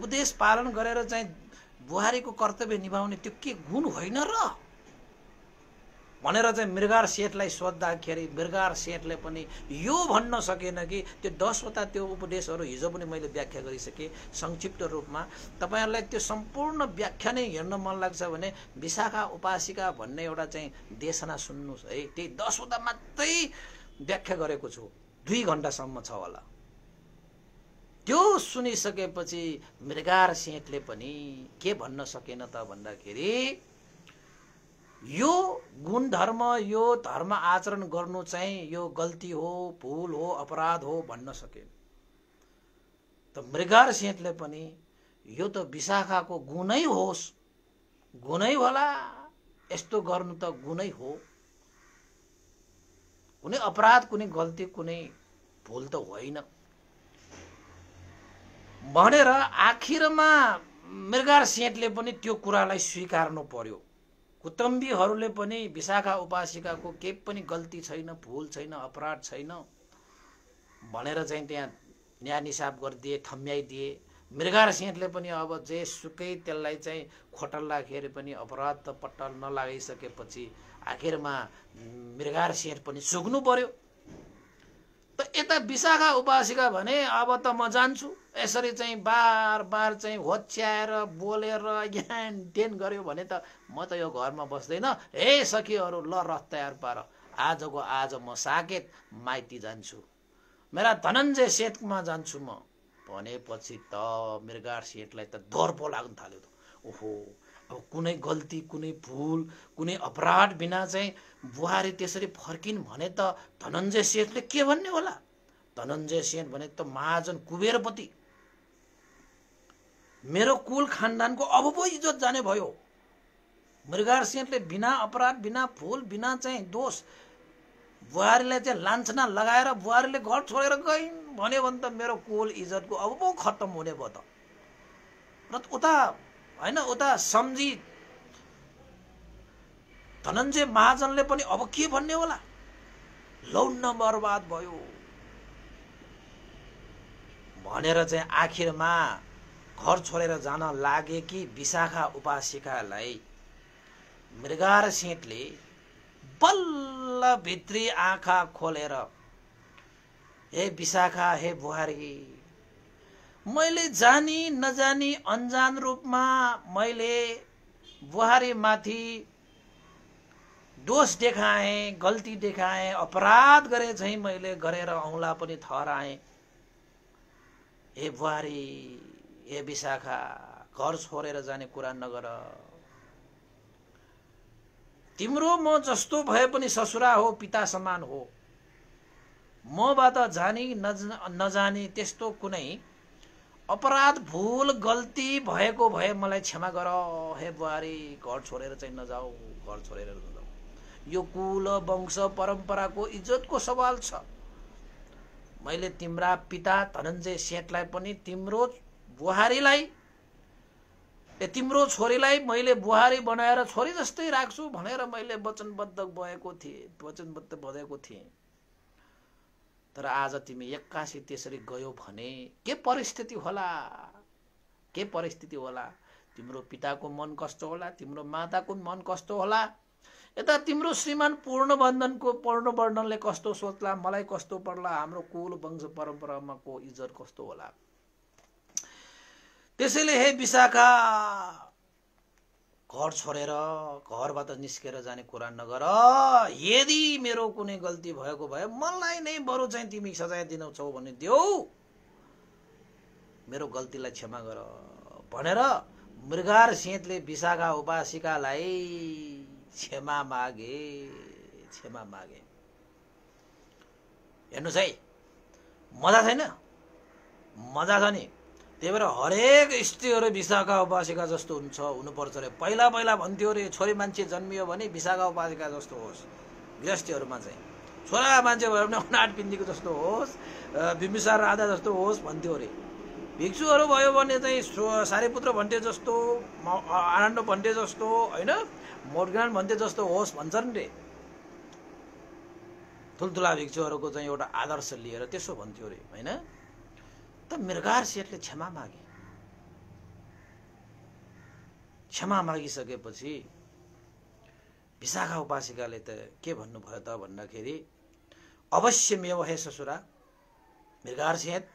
Speaker 1: उपदेश पालन गरेर चाहिँ बुहारीको कर्तव्य निभाउने त्यो के गुण होइन र भनेर चाहिँ मृगार सेठलाई सोद्धाखेरि मृगार सेठले पनि यो भन्न सकेन कि त्यो दसवटा त्यो उपदेशहरू हिजो पनि मैले व्याख्या गरिसकेँ संक्षिप्त रूपमा तपाईँहरूलाई त्यो सम्पूर्ण व्याख्या नै हेर्न मन लाग्छ भने विशाखा उपासिका भन्ने एउटा चाहिँ देशना सुन्नुहोस् है त्यही दसवटा मात्रै व्याख्या गरेको छु दुई घन्टासम्म छ होला त्यो सुनिसकेपछि मृगार सेठले पनि के भन्न सकेन त भन्दाखेरि यो गुणधर्म यो धर्म आचरण गर्नु चाहिँ यो गल्ती हो भुल हो अपराध हो भन्न सकेन त मृगार सेतले पनि यो त विशाखाको गुणै होस् गुणै होला यस्तो गर्नु त गुणै हो कुनै अपराध कुनै गल्ती कुनै भुल त होइन भनेर आखिरमा मृगार सेतले पनि त्यो कुरालाई स्वीकार्नु पर्यो कुटम्बीहरूले पनि विशाखा उपासिकाको केही पनि गल्ती छैन भुल छैन अपराध छैन भनेर चाहिँ त्यहाँ न्याय निसाब गरिदिए ठम्याइदिए
Speaker 2: मृगार सिंहले
Speaker 1: पनि अब जे सुकै त्यसलाई चाहिँ खोटल्दाखेरि पनि अपराध त पट्टल नलागिसकेपछि आखिरमा मृगार सिंह पनि सुक्नु पर्यो त यता विशाखा उपासिका भने अब त म जान्छु यसरी चाहिँ बार बार चाहिँ होच्याएर बोलेर ज्ञान टेन गऱ्यो भने त म त यो घरमा बस्दैन हे सखीहरू ल रथ तयार पार आजको आज म साकेत माइती जान्छु मेरा धनन्जय सेठमा जान्छु म भनेपछि त मृगाड सेठलाई त दर्पो लाग्नु थाल्यो त ओहो अब कुनै गल्ती कुनै भुल कुनै अपराध बिना चाहिँ बुहारी त्यसरी फर्किन् भने त धनन्जय सेठले के भन्ने होला धनन्जय सेन भने त महाजन कुबेरपति मेरो कुल खानदानको अब पो इज्जत जाने भयो मृगार सिंहले बिना अपराध बिना फुल बिना चाहिँ दोष बुहारीलाई चाहिँ लान्छना लगाएर बुहारीले घर छोडेर गइन् भन्यो भने त मेरो कुल इज्जतको अब पो खत्तम हुने भयो त र उता होइन उता सम्झी धनञ्जय महाजनले पनि अब के भन्ने होला लौन्न बर्बाद भयो भनेर चाहिँ आखिरमा घर छोडेर जान लागेकी विशाखा उपासिकालाई मृगार बल्ल भित्री आँखा खोलेर हे विशाखा हे बुहारी मैले जानी नजानी अन्जान रूपमा मैले बुहारीमाथि दोष देखाएँ गल्ती देखाएँ अपराध गरे झैँ मैले गरेर औँला पनि थराएँ हे बुहारी हे विशाखा घर छोडेर जाने कुरा नगर तिम्रो म जस्तो भए पनि ससुरा हो पिता समान हो मबाट जानी नजाने त्यस्तो कुनै अपराध भुल गल्ती भएको भए मलाई क्षमा गर हे बुहारी घर छोडेर चाहिँ नजाऊ घर छोडेर नजाऊ यो कुल वंश परम्पराको इज्जतको सवाल छ मैले तिम्रा पिता धनञ्जय सेठलाई पनि तिम्रो बुहारीलाई ए तिम्रो छोरीलाई मैले बुहारी बनाएर छोरी जस्तै राख्छु भनेर मैले वचनबद्ध भएको थिएँ वचनबद्ध भएको थिएँ तर आज तिमी एक्कासी त्यसरी गयो भने के परिस्थिति होला के परिस्थिति होला तिम्रो पिताको मन कस्तो होला तिम्रो माताको मन कस्तो होला यता तिम्रो श्रीमान पूर्णबन्धनको पूर्णवर्णनले कस्तो सोच्ला मलाई कस्तो पर्ला हाम्रो कुल वंश परम्परामा को इज्जत कस्तो होला त्यसैले हे विशाखा घर छोडेर घरबाट निस्केर जाने कुरा नगर यदि मेरो कुनै गल्ती भएको भए मलाई नै बरु चाहिँ तिमी सजाय दिनुछौ भने देऊ मेरो गल्तीलाई क्षमा गर भनेर मृगार सेतले विशाखा उपासिकालाई क्षमा मागे क्षमा मागे हेर्नुहोस् है मजा छैन मजा छ नि त्यही भएर हरेक स्त्रीहरू विशाखा उपासिका जस्तो हुन्छ हुनुपर्छ अरे पहिला पहिला भन्थ्यो अरे छोरी मान्छे जन्मियो भने विशाखा उपासिका जस्तो होस् गृहस्थीहरूमा चाहिँ छोरा मान्छे भयो भने अनाट पिन्दीको जस्तो होस् बिम्बिसार राधा जस्तो होस् भन्थ्यो अरे भिक्षुहरू भयो भने चाहिँ सारेपुत्र भन्टे जस्तो आनन्द भन्टे जस्तो होइन मोटग्रान भन्टे जस्तो होस् भन्छन् रे ठुल्ठुला भिक्षुहरूको चाहिँ एउटा आदर्श लिएर त्यसो भन्थ्यो अरे होइन त मृगार सेठले क्षमा मागे क्षमा मागिसकेपछि विशाखा उपासिकाले त के भन्नुभयो त भन्दाखेरि अवश्य मेव हे ससुरा मृगार सेत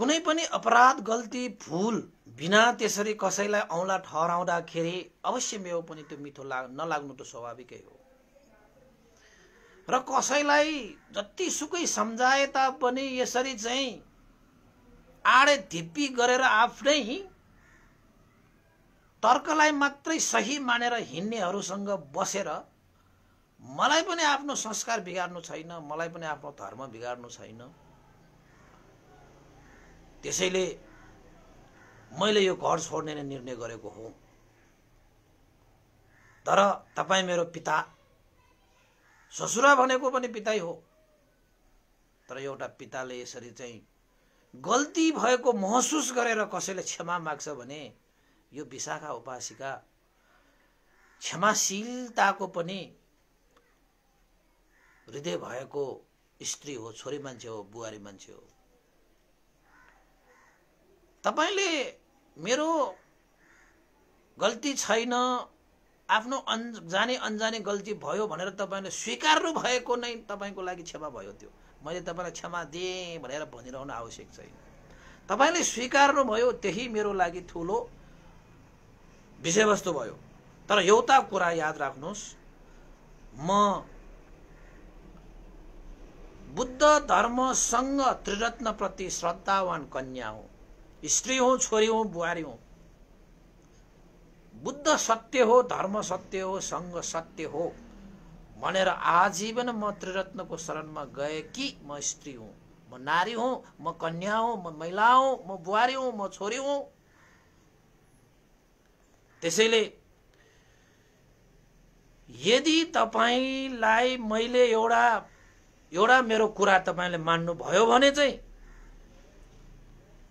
Speaker 1: कुनै पनि अपराध गल्ती भुल बिना त्यसरी कसैलाई औँला ठहराउँदाखेरि अवश्य मेव पनि त्यो मिठो लाग नलाग्नु त स्वाभाविकै हो र कसैलाई जतिसुकै सम्झाए तापनि यसरी चाहिँ आडे धिप्पी गरेर आफ्नै तर्कलाई मात्रै सही मानेर हिँड्नेहरूसँग बसेर मलाई पनि आफ्नो संस्कार बिगार्नु छैन मलाई पनि आफ्नो धर्म बिगार्नु छैन त्यसैले मैले यो घर छोड्ने नै निर्णय गरेको हो तर तपाईँ मेरो पिता ससुरा भनेको पनि पितै हो तर एउटा पिताले यसरी चाहिँ गल्ती भएको महसुस गरेर कसैले क्षमा माग्छ भने यो विशाखा उपासिका क्षमाशीलताको पनि हृदय भएको स्त्री हो छोरी मान्छे हो बुहारी मान्छे हो तपाईँले मेरो गल्ती छैन आफ्नो अन् जाने अन्जाने गल्ती भयो भनेर तपाईँले स्वीकार्नु भएको नै तपाईँको लागि क्षमा भयो त्यो मैले तपाईँलाई क्षमा दिएँ भनेर भनिरहनु आवश्यक छैन तपाईँले स्विकार्नुभयो त्यही मेरो लागि ठुलो विषयवस्तु भयो तर एउटा कुरा याद राख्नुहोस् म बुद्ध धर्मसँग त्रिरत्नप्रति श्रद्धावान कन्या हुँ स्त्री हुँ छोरी हुँ बुहारी हुँ बुद्ध सत्य हो धर्म सत्य हो सङ्घ सत्य हो भनेर आजीवन म त्रिरत्नको शरणमा गएँ कि म स्त्री हुँ म नारी हुँ म कन्या हुँ म महिला हुँ म बुहारी हुँ म छोरी हुँ त्यसैले यदि तपाईँलाई मैले एउटा एउटा मेरो कुरा तपाईँले मान्नुभयो भने चाहिँ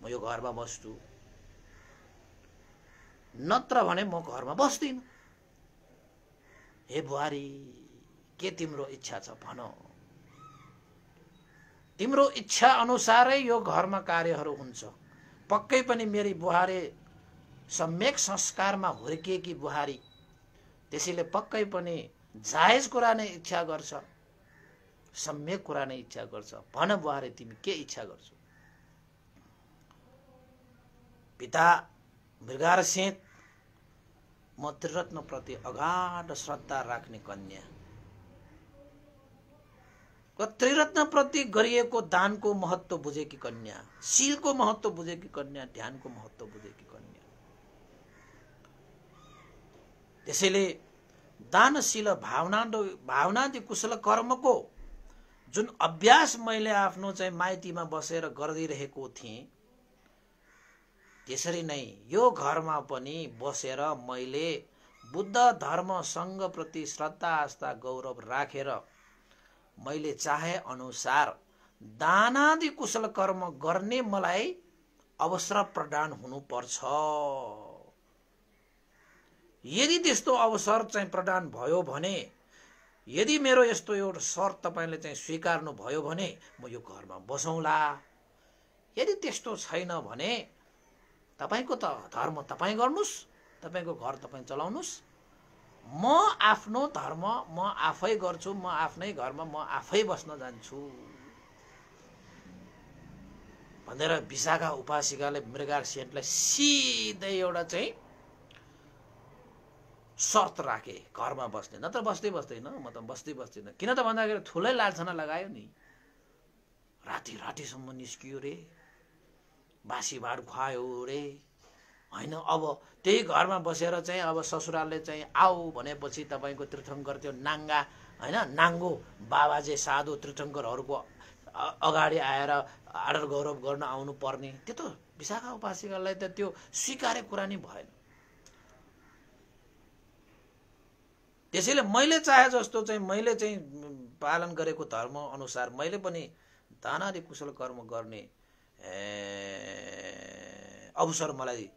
Speaker 1: म यो घरमा बस्छु नत्र भने म घरमा बस्दिनँ हे बुहारी के तिम्रो इच्छा छ भन तिम्रो इच्छा अनुसारै यो घरमा कार्यहरू हुन्छ पक्कै पनि मेरी बुहारी सम्यक संस्कारमा हुर्किएकी बुहारी त्यसैले पक्कै पनि जायज कुरा नै इच्छा गर्छ सम्यक कुरा नै इच्छा गर्छ भन बुहारी तिमी के इच्छा गर्छौ पिता मृगारसेत म त्रिरत्नप्रति अगाध श्रद्धा राख्ने कन्या र त्रिरत्नप्रति गरिएको दानको महत्त्व बुझेकी कन्या शिलको महत्त्व बुझेकी कन्या ध्यानको महत्त्व बुझेकी कन्या त्यसैले दानशील भावना भावनादि कुशल कर्मको जुन अभ्यास मैले आफ्नो चाहिँ माइतीमा बसेर गरिदिइरहेको थिएँ त्यसरी नै यो घरमा पनि बसेर मैले बुद्ध धर्म धर्मसँगप्रति श्रद्धा आस्था गौरव राखेर मैले चाहे अनुसार दानादि कुशल कर्म गर्ने मलाई अवसर प्रदान हुनुपर्छ यदि त्यस्तो अवसर चाहिँ प्रदान भयो भने यदि मेरो यस्तो एउटा शर्त तपाईँले चाहिँ स्वीकार्नु भयो भने म यो घरमा बसौँला यदि त्यस्तो छैन भने तपाईँको त धर्म तपाईँ गर्नुहोस् तपाईँको घर तपाईँ चलाउनुहोस् म आफ्नो धर्म म आफै गर्छु म आफ्नै घरमा म आफै बस्न जान्छु भनेर विशाखा उपासिकाले मृगार सेठलाई सिधै एउटा चाहिँ शर्त राखे घरमा बस्ने नत्र बस्दै बस्दैन म त बस्दै बस्दैन किन त भन्दाखेरि ठुलै लालछना लगायो नि राति रातिसम्म निस्कियो रे बासी भात खुवायो रे होइन अब त्यही घरमा बसेर चाहिँ अब ससुरालले चाहिँ आऊ भनेपछि तपाईँको तीर्थङ्कर त्यो नाङ्गा होइन नाङ्गो बाबाजे साधु तीर्थङ्करहरूको अगाडि आएर आडर गौरव गर्न आउनु पर्ने त्यो त विशाखा उपासिकालाई त त्यो स्वीकार्य कुरा नै भएन त्यसैले मैले चाहे जस्तो चाहिँ मैले चाहिँ पालन गरेको धर्म अनुसार मैले पनि दानाले कुशल कर्म गर्ने अवसर मलाई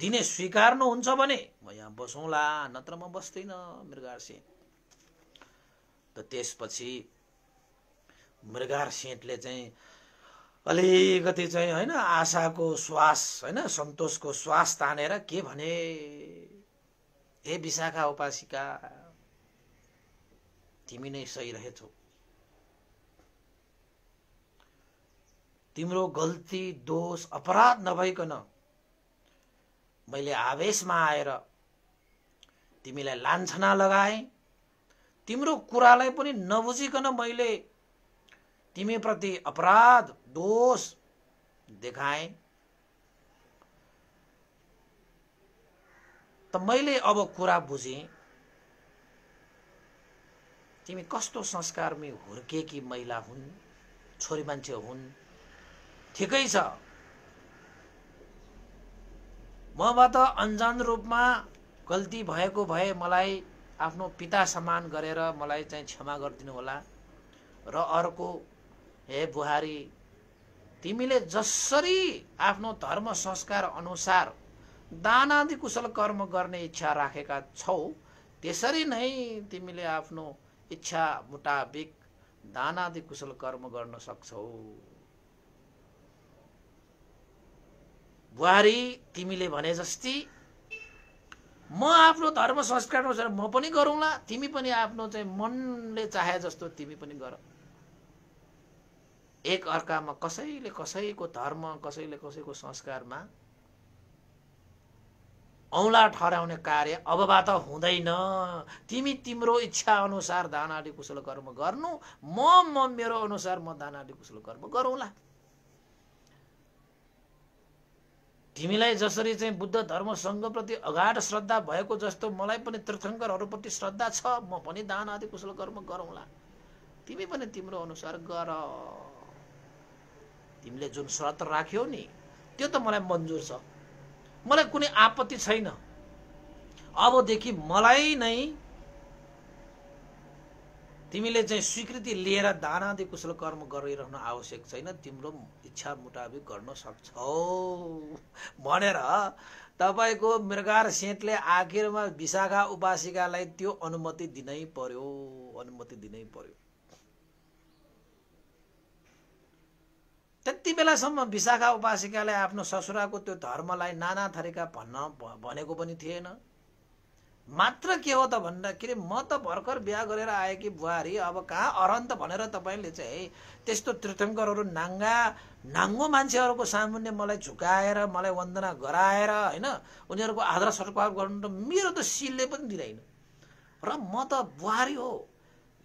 Speaker 1: दिने स्वीकार्नुहुन्छ भने म यहाँ बसौँला नत्र म बस्दिनँ मृगारसेन त त्यसपछि सेठले चाहिँ
Speaker 2: अलिकति
Speaker 1: चाहिँ होइन आशाको श्वास होइन सन्तोषको श्वास तानेर के भने ए विशाखा उपासिका तिमी नै सही रहेछौ तिम्रो गल्ती दोष अपराध नभइकन मैले आवेशमा आएर तिमीलाई लान्छना लगाएँ तिम्रो कुरालाई पनि नबुझिकन मैले तिमीप्रति अपराध दोष देखाएँ त मैले अब कुरा बुझे तिमी कस्तो संस्कारमी हुर्केकी महिला हुन् छोरी मान्छे हुन् ठिकै छ मबाट अन्जान रूपमा गल्ती भएको भए मलाई आफ्नो पिता समान गरेर मलाई चाहिँ क्षमा गरिदिनु होला र अर्को हे बुहारी तिमीले जसरी आफ्नो धर्म संस्कार अनुसार दानादि कुशल कर्म गर्ने इच्छा राखेका छौ त्यसरी नै तिमीले आफ्नो इच्छा मुताबिक दानादि कुशल कर्म गर्न सक्छौ बुहारी तिमीले भने जस्ती म आफ्नो धर्म संस्कार अनुसार म पनि गरौँला तिमी पनि आफ्नो चाहिँ मनले चाहे जस्तो तिमी पनि गर एक अर्कामा कसैले कसैको धर्म कसैले कसैको संस्कारमा औँला ठहराउने कार्य अबबाट हुँदैन तिमी तिम्रो इच्छा अनुसार दान आदि कुशल कर्म गर्नु म मेरो अनुसार म दान कुशल कर्म गरौँला तिमीलाई जसरी चाहिँ बुद्ध धर्मसँगप्रति अगाढ श्रद्धा भएको जस्तो मलाई पनि तीर्थङ्करहरूप्रति श्रद्धा छ म पनि दान आदि कुशल कर्म गरौँला तिमी पनि तिम्रो अनुसार गर तिमीले जुन शर्त राख्यौ नि त्यो त मलाई मन्जुर छ मलाई कुनै आपत्ति छैन अबदेखि मलाई नै तिमीले चाहिँ स्वीकृति लिएर दानादि कुशल कर्म गरिरहनु आवश्यक छैन तिम्रो इच्छा मुताबिक गर्न सक्छौ भनेर तपाईँको मृगार सेटले आखिरमा विशाखा उपासिकालाई त्यो अनुमति दिनै पर्यो अनुमति दिनै पर्यो त्यति बेलासम्म विशाखा उपासिकाले आफ्नो ससुराको त्यो धर्मलाई नाना थरीका भन्न भनेको पनि थिएन मात्र के हो त भन्दाखेरि म त भर्खर बिहा गरेर आएकी बुहारी अब कहाँ अरन्त भनेर तपाईँले चाहिँ त्यस्तो तीर्थङ्करहरू नाङ्गा नाङ्गो मान्छेहरूको सामुन्ने मलाई झुकाएर मलाई वन्दना गराएर होइन उनीहरूको आदर सत्कार गर्नु त मेरो त सिलले पनि दिँदैन र म त बुहारी हो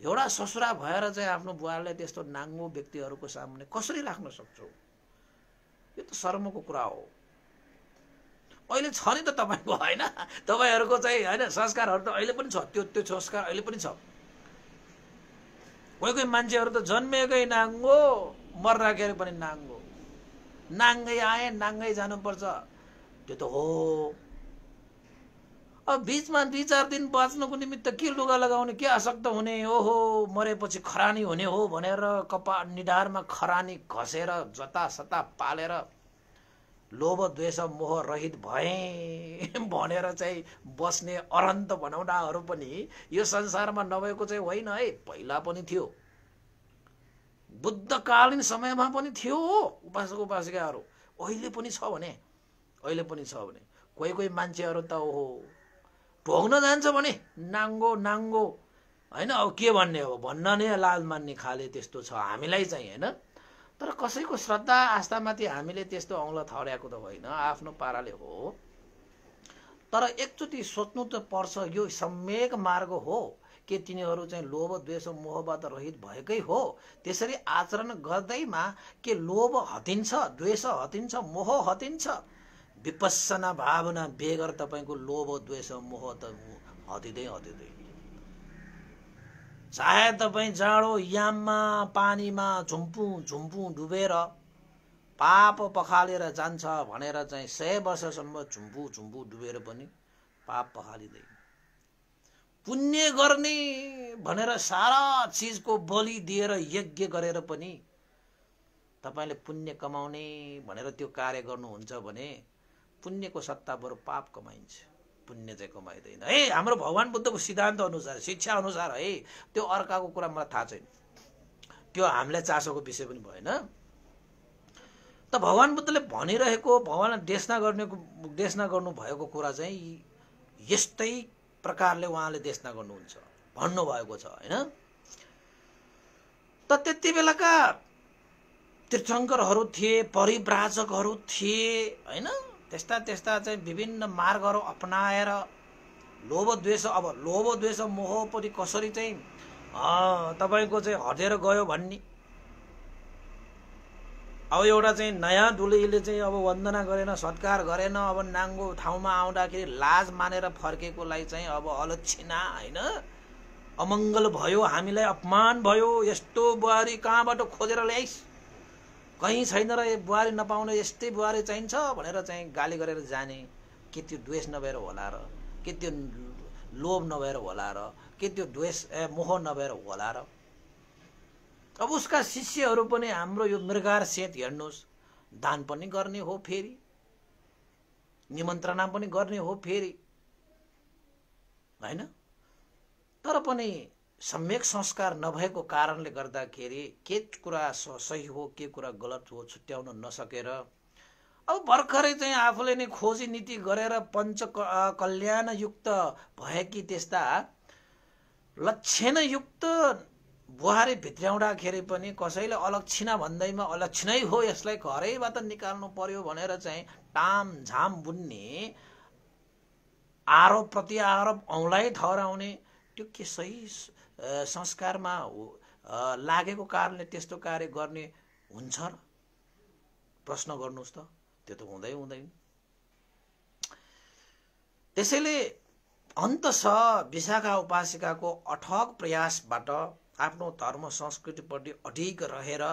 Speaker 1: एउटा ससुरा भएर चाहिँ आफ्नो बुहारीलाई त्यस्तो नाङ्गो व्यक्तिहरूको सामुन्ने कसरी राख्न सक्छौँ यो त शर्मको कुरा हो अहिले छ नि त तपाईँको होइन तपाईँहरूको चाहिँ होइन संस्कारहरू त अहिले पनि छ त्यो त्यो संस्कार अहिले पनि छ कोही कोही मान्छेहरू त जन्मेकै नाङ्गो मर्दाखेरि पनि नाङ्गो नाङ्गै आए नाङ्गै जानुपर्छ त्यो त हो अब बिचमा दुई चार दिन बाँच्नुको निमित्त के लुगा लगाउने के आसक्त हुने ओहो मरेपछि खरानी हुने हो भनेर कपा निधारमा खरानी घसेर जतासता पालेर लोभ द्वेष मोह रहित भए भनेर चाहिँ बस्ने अरन्त भनौँडाहरू पनि यो संसारमा नभएको चाहिँ होइन है पहिला पनि थियो बुद्धकालीन समयमा पनि थियो उपासक उपासिकाहरू अहिले पनि छ भने अहिले पनि छ भने कोही कोही मान्छेहरू त ओहो ढोग्न जान्छ भने नाङ्गो नाङ्गो होइन अब के भन्ने हो भन्न नै लाल मान्ने खाले त्यस्तो छ हामीलाई चाहिँ होइन तर कसैको श्रद्धा आस्थामाथि हामीले त्यस्तो औँला थर्याएको त होइन आफ्नो पाराले हो तर एकचोटि सोच्नु त पर्छ यो सम्यक मार्ग हो के तिनीहरू चाहिँ लोभ द्वेष मोहबाट रहित भएकै हो त्यसरी आचरण गर्दैमा के लोभ हटिन्छ द्वेष हटिन्छ मोह हटिन्छ विपसना भावना बेगर तपाईँको लोभ द्वेष मोह त हटिँदै हटिँदै सायद तपाईँ जाडो याममा पानीमा झुम्पु झुम्पु डुबेर पाप पखालेर जान्छ भनेर चाहिँ सय वर्षसम्म झुम्पु झुम्पु डुबेर पनि पाप पखालिँदैन पुण्य गर्ने भनेर सारा चिजको बलि दिएर यज्ञ गरेर पनि तपाईँले पुण्य कमाउने भनेर त्यो कार्य गर्नुहुन्छ भने पुण्यको सत्ता बरु पाप कमाइन्छ पुण्य चाहिँ कमाइँदैन है हाम्रो भगवान् बुद्धको सिद्धान्त अनुसार शिक्षा अनुसार है त्यो अर्काको कुरा मलाई थाहा छैन त्यो हामीलाई चासोको विषय पनि भएन त भगवान् बुद्धले भनिरहेको भगवान् देशना गर्ने देशना गर्नुभएको कुरा चाहिँ यस्तै प्रकारले उहाँले देशना गर्नुहुन्छ भन्नुभएको छ होइन त त्यति बेलाका तीर्थङ्करहरू थिए परिव्राजकहरू थिए होइन त्यस्ता त्यस्ता चाहिँ विभिन्न मार्गहरू अपनाएर लोभ अब लोभ द्वेष मोहपट्टि कसरी चाहिँ तपाईँको चाहिँ हटेर गयो भन्ने अब एउटा चाहिँ नयाँ दुलैले चाहिँ अब वन्दना गरेन सत्कार गरेन अब नाङ्गो ठाउँमा आउँदाखेरि लाज मानेर फर्केकोलाई चाहिँ अब अलक्षिणा होइन अमङ्गल भयो हामीलाई अपमान भयो यस्तो बुहारी कहाँबाट खोजेर ल्याइस् कहीँ छैन र यो बुहारी नपाउने यस्तै बुहारी चाहिन्छ भनेर चाहिँ गाली गरेर जाने के त्यो द्वेष नभएर होला र के त्यो लोभ नभएर होला र के त्यो द्वेष ए मोह नभएर होला र अब उसका शिष्यहरू पनि हाम्रो यो मृगार सेत हेर्नुहोस् दान पनि गर्ने हो फेरि निमन्त्रणा पनि गर्ने हो फेरि होइन तर पनि सम्यक संस्कार नभएको कारणले गर्दाखेरि के कुरा सही हो के कुरा गलत हो छुट्याउन नसकेर अब भर्खरै चाहिँ आफूले नै खोजी नीति गरेर पञ्च कल्याणयुक्त भएकी त्यस्ता लक्षणयुक्त बुहारी भित्र्याउँदाखेरि पनि कसैले अलक्षिणा भन्दैमा अलक्षिणै हो यसलाई घरैबाट निकाल्नु पर्यो भनेर चाहिँ झाम बुन्ने आरोप प्रति आरोप औँलाई ठहराउने त्यो के सही संस्कारमा लागेको कारणले त्यस्तो कार्य गर्ने हुन्छ र प्रश्न गर्नुहोस् त त्यो त हुँदै हुँदैन त्यसैले अन्त विशाखा उपासिकाको अठक प्रयासबाट आफ्नो धर्म संस्कृतिप्रति अधिक रहेर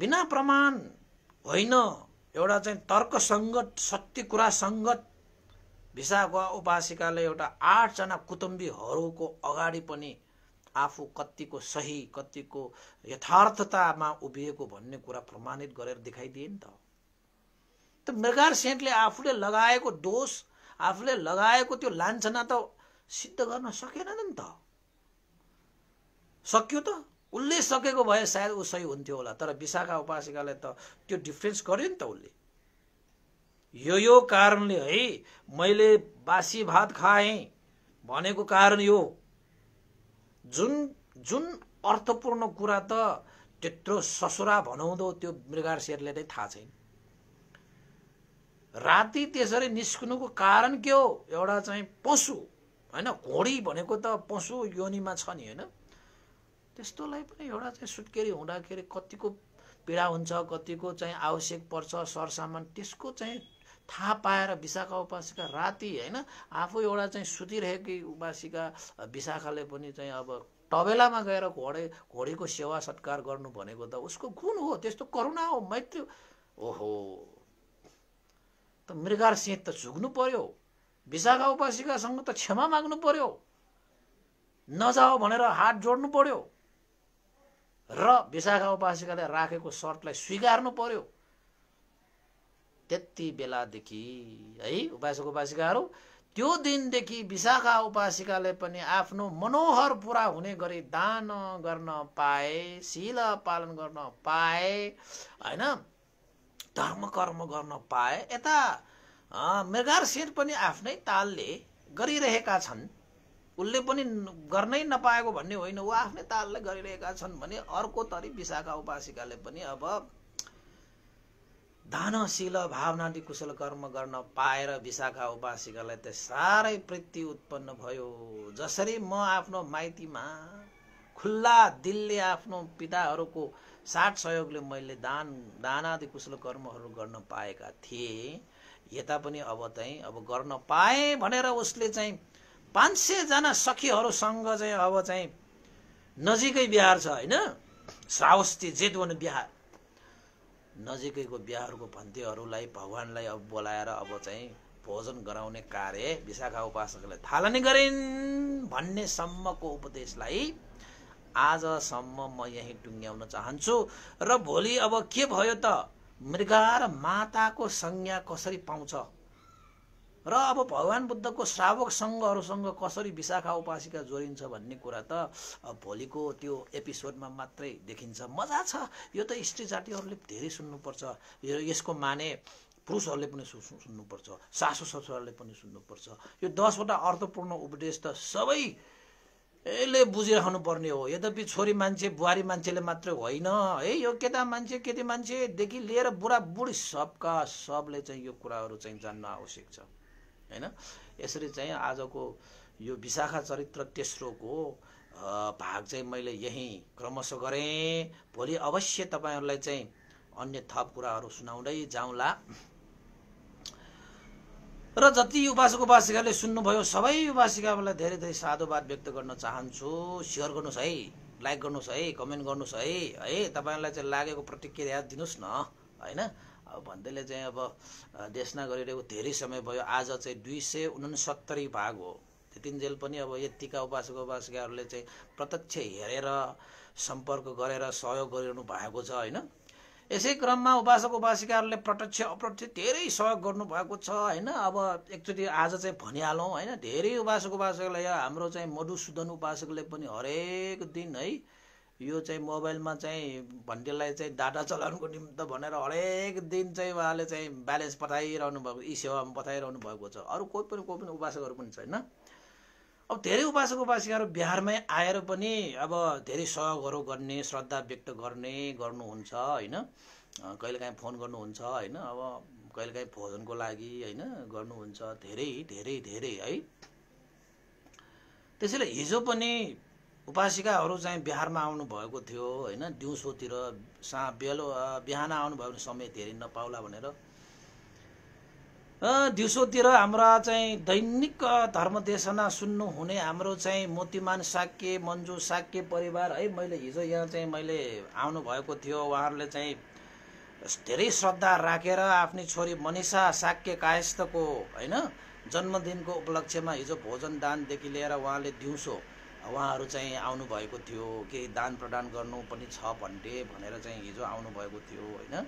Speaker 1: बिना प्रमाण होइन एउटा चाहिँ तर्कसङ्गत सत्य कुरा सङ्गत भिसागुवा उपासिकाले एउटा आठजना कुटुम्बीहरूको अगाडि पनि आफू कत्तिको सही कत्तिको यथार्थतामा उभिएको भन्ने कुरा प्रमाणित गरेर देखाइदिए नि त त मृगार सेन्टले आफूले लगाएको दोष आफूले लगाएको त्यो लान्छना त सिद्ध गर्न सकेन नि त सक्यो त उसले सकेको भए सायद ऊ सही हुन्थ्यो होला तर विशाखा उपासिकाले त त्यो डिफ्रेन्स गर्यो नि त उसले यो यो कारणले है मैले बासी भात खाएँ भनेको कारण यो जुन जुन अर्थपूर्ण कुरा त त्यत्रो ससुरा भनाउँदो त्यो मृगार शेरले नै थाहा छैन राति त्यसरी निस्कनुको कारण के हो एउटा चाहिँ पशु होइन घोडी भनेको त पशु योनिमा छ नि होइन त्यस्तोलाई पनि एउटा चाहिँ सुत्केरी हुँदाखेरि कतिको पीडा हुन्छ कतिको चाहिँ आवश्यक पर्छ सरसामान त्यसको चाहिँ थाहा पाएर विशाखा उपासिका राति होइन आफू एउटा चाहिँ सुतिरहेकी उपासिका विशाखाले पनि चाहिँ अब टबेलामा गएर घोडे घोडीको सेवा सत्कार गर्नु भनेको त उसको गुण हो त्यस्तो करुणा हो मैत्री ओहो त मृगार मृगारसिंह त झुक्नु पर्यो विशाखा उपासिकासँग त क्षमा माग्नु पर्यो नजाओ भनेर हात जोड्नु पर्यो र विशाखा उपासिकाले राखेको सर्टलाई स्वीकार्नु पर्यो त्यति बेलादेखि है उपासक उपासिकाहरू त्यो दिनदेखि विशाखा उपासिकाले पनि आफ्नो मनोहर पुरा हुने गरी दान गर्न पाए शिल पालन गर्न पाए होइन धर्म कर्म गर्न पाए यता मृगार सेठ पनि आफ्नै तालले गरिरहेका छन् उसले पनि गर्नै नपाएको भन्ने होइन ऊ आफ्नै तालले गरिरहेका छन् भने अर्को तरी विशाखा उपासिकाले पनि अब दानशील भावनाले कुशल कर्म गर्न पाएर विशाखा उपासिकालाई त साह्रै प्रीति उत्पन्न भयो जसरी म आफ्नो माइतीमा खुल्ला दिलले आफ्नो पिताहरूको साथ सहयोगले मैले दान दानादि कुशल कर्महरू गर्न पाएका थिएँ यता पनि अब चाहिँ अब गर्न पाएँ भनेर उसले चाहिँ पाँच सयजना सखीहरूसँग चाहिँ अब चाहिँ नजिकै बिहार छ होइन श्रावस्ती जेतवन बिहार नजिकैको बिहाहरूको भन्तेहरूलाई भगवान्लाई अब बोलाएर अब चाहिँ भोजन गराउने कार्य विशाखा उपासकले थालनी गरिन् भन्नेसम्मको उपदेशलाई आजसम्म म यहीँ टुङ्ग्याउन चाहन्छु र भोलि अब के भयो त मृगा र माताको संज्ञा कसरी पाउँछ र अब भगवान् बुद्धको श्रावक सङ्घहरूसँग कसरी विशाखा उपासिका जोडिन्छ भन्ने कुरा त भोलिको त्यो एपिसोडमा मात्रै देखिन्छ मजा छ यो त स्त्री जातिहरूले धेरै सुन्नुपर्छ यसको माने पुरुषहरूले पनि सुन्नुपर्छ सासु ससुराले पनि सुन्नुपर्छ यो दसवटा अर्थपूर्ण उपदेश त सबै यसले बुझिराख्नु पर्ने हो यद्यपि छोरी मान्छे बुहारी मान्छेले मात्रै होइन है यो केटा मान्छे केटी मान्छेदेखि लिएर बुढा बुढी सबका सबले चाहिँ यो कुराहरू चाहिँ जान्न आवश्यक छ होइन यसरी चाहिँ आजको यो विशाखा चरित्र तेस्रोको भाग चाहिँ मैले यहीँ क्रमशः गरेँ भोलि अवश्य तपाईँहरूलाई चाहिँ अन्य थप कुराहरू सुनाउँदै जाउँला र जति उपासक उपासिकाले सुन्नुभयो सबै उपासिकाहरूलाई धेरै धेरै साधुवाद व्यक्त गर्न चाहन्छु सेयर गर्नुहोस् है लाइक गर्नुहोस् है कमेन्ट गर्नुहोस् है है तपाईँलाई चाहिँ लागेको प्रतिक्रिया दिनुहोस् न होइन अब भन्दैले चाहिँ अब देशना गरिरहेको धेरै समय भयो आज चाहिँ दुई सय उनसत्तरी भाग हो तिनजेल पनि अब यतिका उपासक उपासिकाहरूले चाहिँ प्रत्यक्ष हेरेर सम्पर्क गरेर सहयोग गरिरहनु भएको छ होइन यसै क्रममा उपासक उपासिकाहरूले प्रत्यक्ष अप्रत्यक्ष धेरै सहयोग गर्नुभएको छ होइन अब एकचोटि आज चाहिँ भनिहालौँ होइन धेरै उपासक उपासकलाई हाम्रो चाहिँ मधुसूदन उपासकले पनि हरेक दिन है यो चाहिँ मोबाइलमा चाहिँ भन्टेलाई चाहिँ डाटा चलाउनुको निम्ति भनेर हरेक दिन चाहिँ उहाँले चाहिँ ब्यालेन्स पठाइरहनु भएको यी सेवामा पठाइरहनु भएको छ अरू कोही पनि कोही पनि उपासकहरू पनि छैन अब धेरै उपासक उपासिकाहरू बिहारमै आएर पनि अब धेरै सहयोगहरू गर्ने श्रद्धा व्यक्त गर्ने गर्नुहुन्छ होइन कहिलेकाहीँ फोन गर्नुहुन्छ होइन अब कहिलेकाहीँ भोजनको लागि होइन गर्नुहुन्छ धेरै धेरै धेरै है त्यसैले हिजो पनि उपासिकाहरू चाहिँ बिहारमा आउनुभएको थियो होइन दिउँसोतिर सा बेलो बिहान आउनुभयो भने समय धेरै नपाउला भनेर दिउँसोतिर हाम्रा चाहिँ दैनिक धर्मदेशना सुन्नुहुने हाम्रो चाहिँ मोतीमान साक्य मन्जु साक्य परिवार है मैले हिजो यहाँ चाहिँ मैले आउनुभएको थियो उहाँहरूले चाहिँ धेरै श्रद्धा राखेर आफ्नो छोरी मनिषा साक्य कायस्थको होइन जन्मदिनको उपलक्ष्यमा हिजो भोजन दानदेखि लिएर उहाँले दिउँसो उहाँहरू चाहिँ आउनुभएको थियो केही दान प्रदान गर्नु पनि छ भन्टे भनेर चाहिँ हिजो आउनुभएको थियो होइन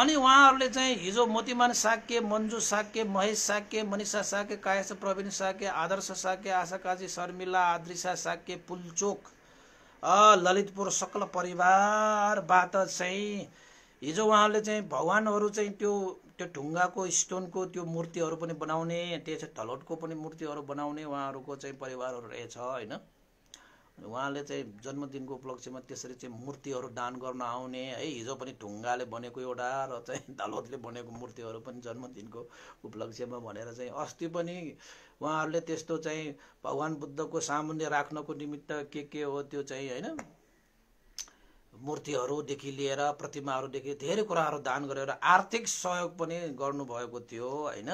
Speaker 1: अनि उहाँहरूले चाहिँ हिजो मोतिमान साक्य मन्जु साक्य महेश साक्य मनिषा साक्य कायस प्रवीण साक्य आदर्श साक्य आशाकाजी शर्मिला आद्रिसा साक्य पुलचोक ललितपुर सकल परिवारबाट चाहिँ हिजो उहाँहरूले चाहिँ भगवान्हरू चाहिँ त्यो त्यो ढुङ्गाको स्टोनको त्यो मूर्तिहरू पनि बनाउने त्यसै धलोटको पनि मूर्तिहरू बनाउने उहाँहरूको चाहिँ परिवारहरू रहेछ होइन उहाँले चाहिँ जन्मदिनको उपलक्ष्यमा त्यसरी चाहिँ मूर्तिहरू दान गर्न आउने है हिजो पनि ढुङ्गाले बनेको एउटा र चाहिँ दालोतले बनेको मूर्तिहरू पनि जन्मदिनको उपलक्ष्यमा भनेर चाहिँ अस्ति पनि उहाँहरूले त्यस्तो चाहिँ भगवान् बुद्धको सामुन्ने राख्नको निमित्त के के हो त्यो चाहिँ होइन मूर्तिहरूदेखि लिएर प्रतिमाहरूदेखि धेरै कुराहरू दान गरेर आर्थिक सहयोग पनि गर्नुभएको थियो होइन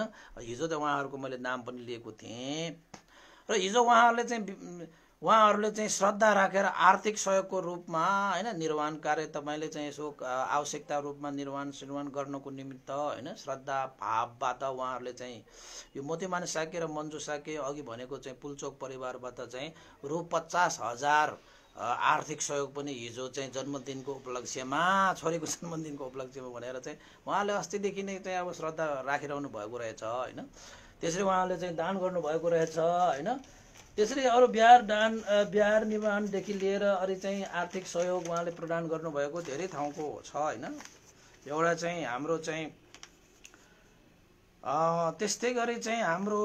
Speaker 1: हिजो त उहाँहरूको मैले नाम पनि लिएको थिएँ र हिजो उहाँहरूले चाहिँ उहाँहरूले चाहिँ श्रद्धा राखेर आर्थिक सहयोगको रूपमा होइन निर्माण कार्य तपाईँले चाहिँ यसो आवश्यकता रूपमा निर्माण सिर्माण गर्नको निमित्त होइन श्रद्धा भावबाट उहाँहरूले चाहिँ यो मोतीमान साके र मन्जु साके अघि भनेको चाहिँ पुलचोक परिवारबाट चाहिँ रु पचास हजार आर्थिक सहयोग पनि हिजो चाहिँ जन्मदिनको उपलक्ष्यमा छोरीको जन्मदिनको उपलक्ष्यमा भनेर चाहिँ उहाँले अस्तिदेखि नै चाहिँ अब श्रद्धा राखिरहनु भएको रहेछ होइन त्यसरी उहाँले चाहिँ दान गर्नुभएको रहेछ होइन त्यसरी अरू बिहार दान बिहार निर्माणदेखि लिएर अरू चाहिँ आर्थिक सहयोग उहाँले प्रदान गर्नुभएको धेरै ठाउँको छ होइन एउटा चाहिँ हाम्रो चाहिँ त्यस्तै गरी चाहिँ हाम्रो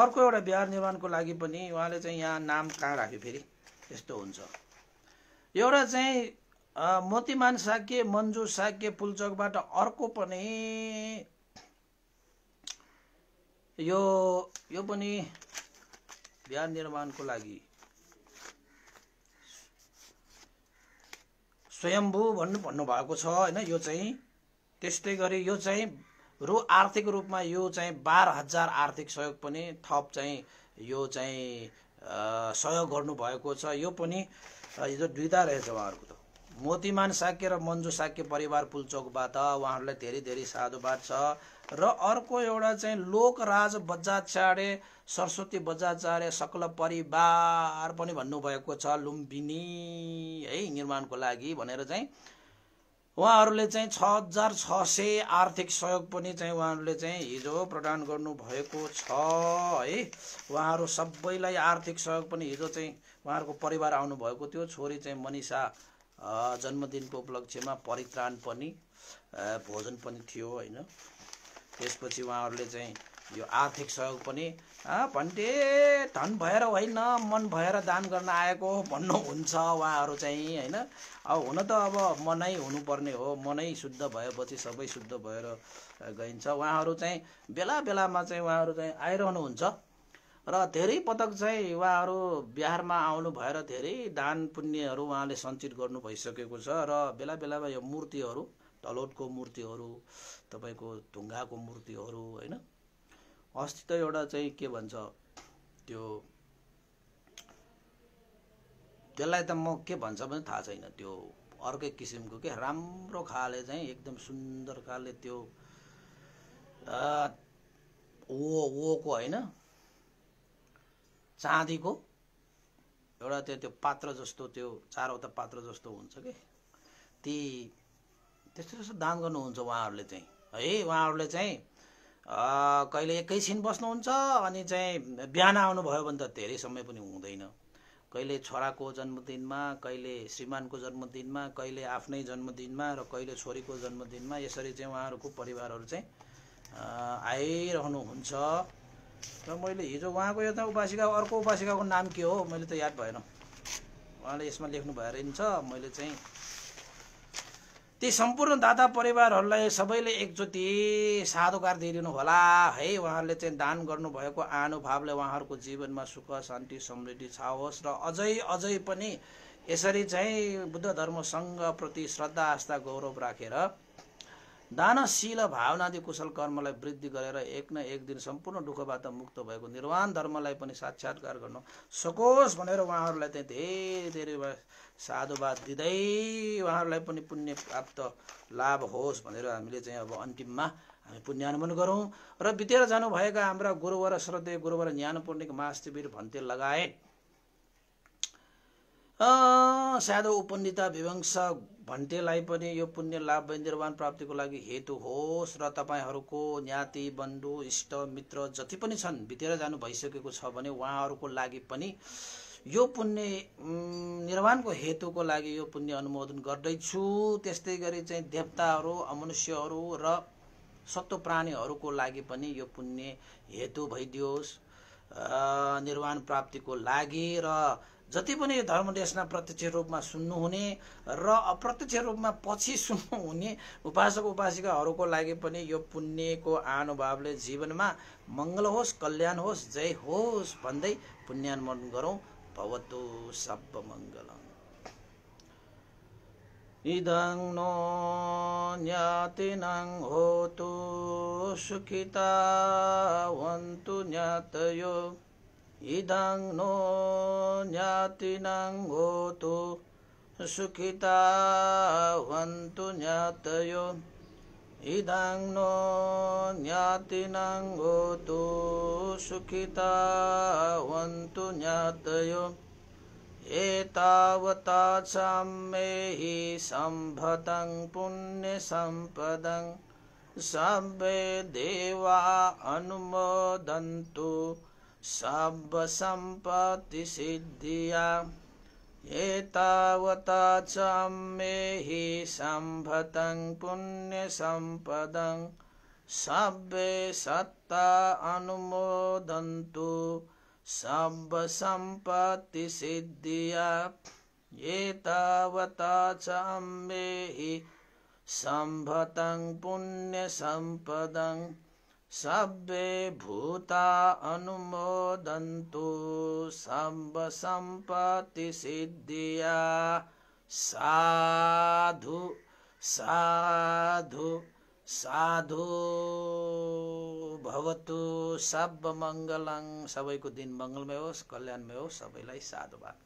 Speaker 1: अर्को एउटा बिहार निर्माणको लागि पनि उहाँले चाहिँ यहाँ नाम कहाँ राख्यो फेरि यस्तो हुन्छ एउटा चाहिँ मोतिमान साक्य मन्जु साक्य पुलचोकबाट अर्को पनि यो यो पनि बिहान निर्माणको लागि स्वयम्भू भन्नु भन्नुभएको छ होइन यो चाहिँ त्यस्तै गरी यो चाहिँ रु आर्थिक रूपमा यो चाहिँ बाह्र हजार आर्थिक सहयोग पनि थप चाहिँ यो चाहिँ सहयोग गर्नुभएको छ यो पनि हिजो दुईटा रहेछ उहाँहरूको त मोतीमान साक्य र मन्जु साक्य परिवार पुलचोकबाट उहाँहरूलाई धेरै धेरै साधुवाद छ र अर्को एउटा चाहिँ लोकराज बज्जाचार्य सरस्वती बज्जाचार्य सकल परिवार पनि भन्नुभएको छ लुम्बिनी है निर्माणको लागि भनेर चाहिँ उहाँहरूले चाहिँ छ हजार छ सय आर्थिक सहयोग पनि चाहिँ उहाँहरूले चाहिँ हिजो प्रदान गर्नुभएको छ है उहाँहरू सबैलाई आर्थिक सहयोग पनि हिजो चाहिँ उहाँहरूको परिवार आउनुभएको थियो छोरी चाहिँ मनिषा जन्मदिनको उपलक्ष्यमा परित्राण पनि भोजन पनि थियो होइन त्यसपछि उहाँहरूले चाहिँ यो आर्थिक सहयोग पनि भन्टे धन भएर होइन मन भएर दान गर्न आएको भन्नुहुन्छ उहाँहरू चाहिँ होइन अब हुन त अब मनै हुनुपर्ने हो मनै शुद्ध भएपछि सबै शुद्ध भएर गइन्छ उहाँहरू चाहिँ बेला बेलामा चाहिँ उहाँहरू चाहिँ आइरहनुहुन्छ र धेरै पटक चाहिँ उहाँहरू बिहारमा आउनु भएर धेरै दान पुण्यहरू उहाँले सञ्चित गर्नु भइसकेको छ र बेला बेलामा यो मूर्तिहरू ढलोटको मूर्तिहरू तपाईँको ढुङ्गाको मूर्तिहरू होइन अस्ति त एउटा चाहिँ के भन्छ त्यो त्यसलाई त म के भन्छ पनि थाहा छैन त्यो अर्कै किसिमको के राम्रो खाले चाहिँ एकदम सुन्दर खाले त्यो ओ ओको होइन चाँदीको एउटा त्यो त्यो पात्र जस्तो त्यो चारवटा पात्र जस्तो हुन्छ कि ती त्यस्तो त्यस्तो दान गर्नुहुन्छ उहाँहरूले चाहिँ है उहाँहरूले चाहिँ कहिले एकैछिन बस्नुहुन्छ अनि चाहिँ बिहान आउनुभयो भने त धेरै समय पनि हुँदैन कहिले छोराको जन्मदिनमा कहिले श्रीमानको जन्मदिनमा कहिले आफ्नै जन्मदिनमा र कहिले छोरीको जन्मदिनमा यसरी चाहिँ उहाँहरूको परिवारहरू चाहिँ आइरहनुहुन्छ र मैले हिजो उहाँको यता उपासिका अर्को उपासिकाको नाम के हो मैले त याद भएन उहाँले यसमा लेख्नु भएर छ मैले चाहिँ ती सम्पूर्ण दाता परिवारहरूलाई सबैले एकचोटि साधुकार दिइदिनु होला है उहाँहरूले चाहिँ दान गर्नुभएको आनुभावले उहाँहरूको जीवनमा सुख शान्ति समृद्धि छाओस् र अझै अझै पनि यसरी चाहिँ बुद्ध धर्मसँग प्रति श्रद्धा आस्था गौरव राखेर दानशील भावनादि कुशल कर्मलाई वृद्धि गरेर एक न एक दिन सम्पूर्ण दुःखबाट मुक्त भएको निर्वाण धर्मलाई पनि साक्षात्कार गर्न सकोस् भनेर उहाँहरूलाई चाहिँ धेरै धेरै साधुवाद दिँदै उहाँहरूलाई पनि पुण्य प्राप्त लाभ होस् भनेर हामीले चाहिँ अब अन्तिममा हामी पुण्यानुमन गरौँ र बितेर जानुभएका हाम्रा गुरुवर श्रद्धेय गुरुवर ज्ञान पूर्णिक मास्तिवीर भन्ते लगायत साधु उपन्दिता विवंश भन्टेलाई पनि यो पुण्य लाभ निर्वाण प्राप्तिको लागि हेतु होस् र तपाईँहरूको ज्ञाति बन्धु इष्ट मित्र जति पनि छन् बितेर जानु भइसकेको छ भने उहाँहरूको लागि पनि यो पुण्य निर्माणको हेतुको लागि यो पुण्य अनुमोदन गर्दैछु त्यस्तै गरी चाहिँ देवताहरू मनुष्यहरू र सत्व प्राणीहरूको लागि पनि यो पुण्य हेतु भइदियोस् निर्वाण प्राप्तिको लागि र जति पनि यो धर्मदेशना प्रत्यक्ष रूपमा सुन्नुहुने र अप्रत्यक्ष रूपमा पछि सुन्नुहुने उपासक उपासिकाहरूको लागि पनि यो पुण्यको अनुभवले जीवनमा मङ्गल होस् कल्याण होस् जय होस् भन्दै पुण्यान्मन गरौँ भवतु सब मङ्गल इदं नो ज्ञातिनं होतु सुखिता वन्तु ज्ञातयो ඉදං නෝ ඥාතිනං හෝතු සුඛිතා වന്തു ඥාතයෝ ඉදං නෝ ඥාතිනං හෝතු සුඛිතා වന്തു ඥාතයෝ ඒතාවතා සම්මේහි සම්භතං පුුණ්‍ය සම්පදං සම්බේ දේවා අනුමෝදන්තු සබ්බ සම්පatti සිද්ධියා ඒතාවතා චම්මේහි සම්භතං පුඤ්ඤ සම්පදං සබ්බේ සත්තා අනුමෝදන්තු සබ්බ සම්පatti සිද්ධියා ඒතාවතා චම්මේහි සම්භතං පුඤ්ඤ සම්පදං सभ्ये भूता अनुमोदन्तु सिद्धिया साधु साधु साधु भवतु सब मङ्गलङ सबैको दिन मङ्गलमय होस् कल्याणमय होस् सबैलाई साधुवाद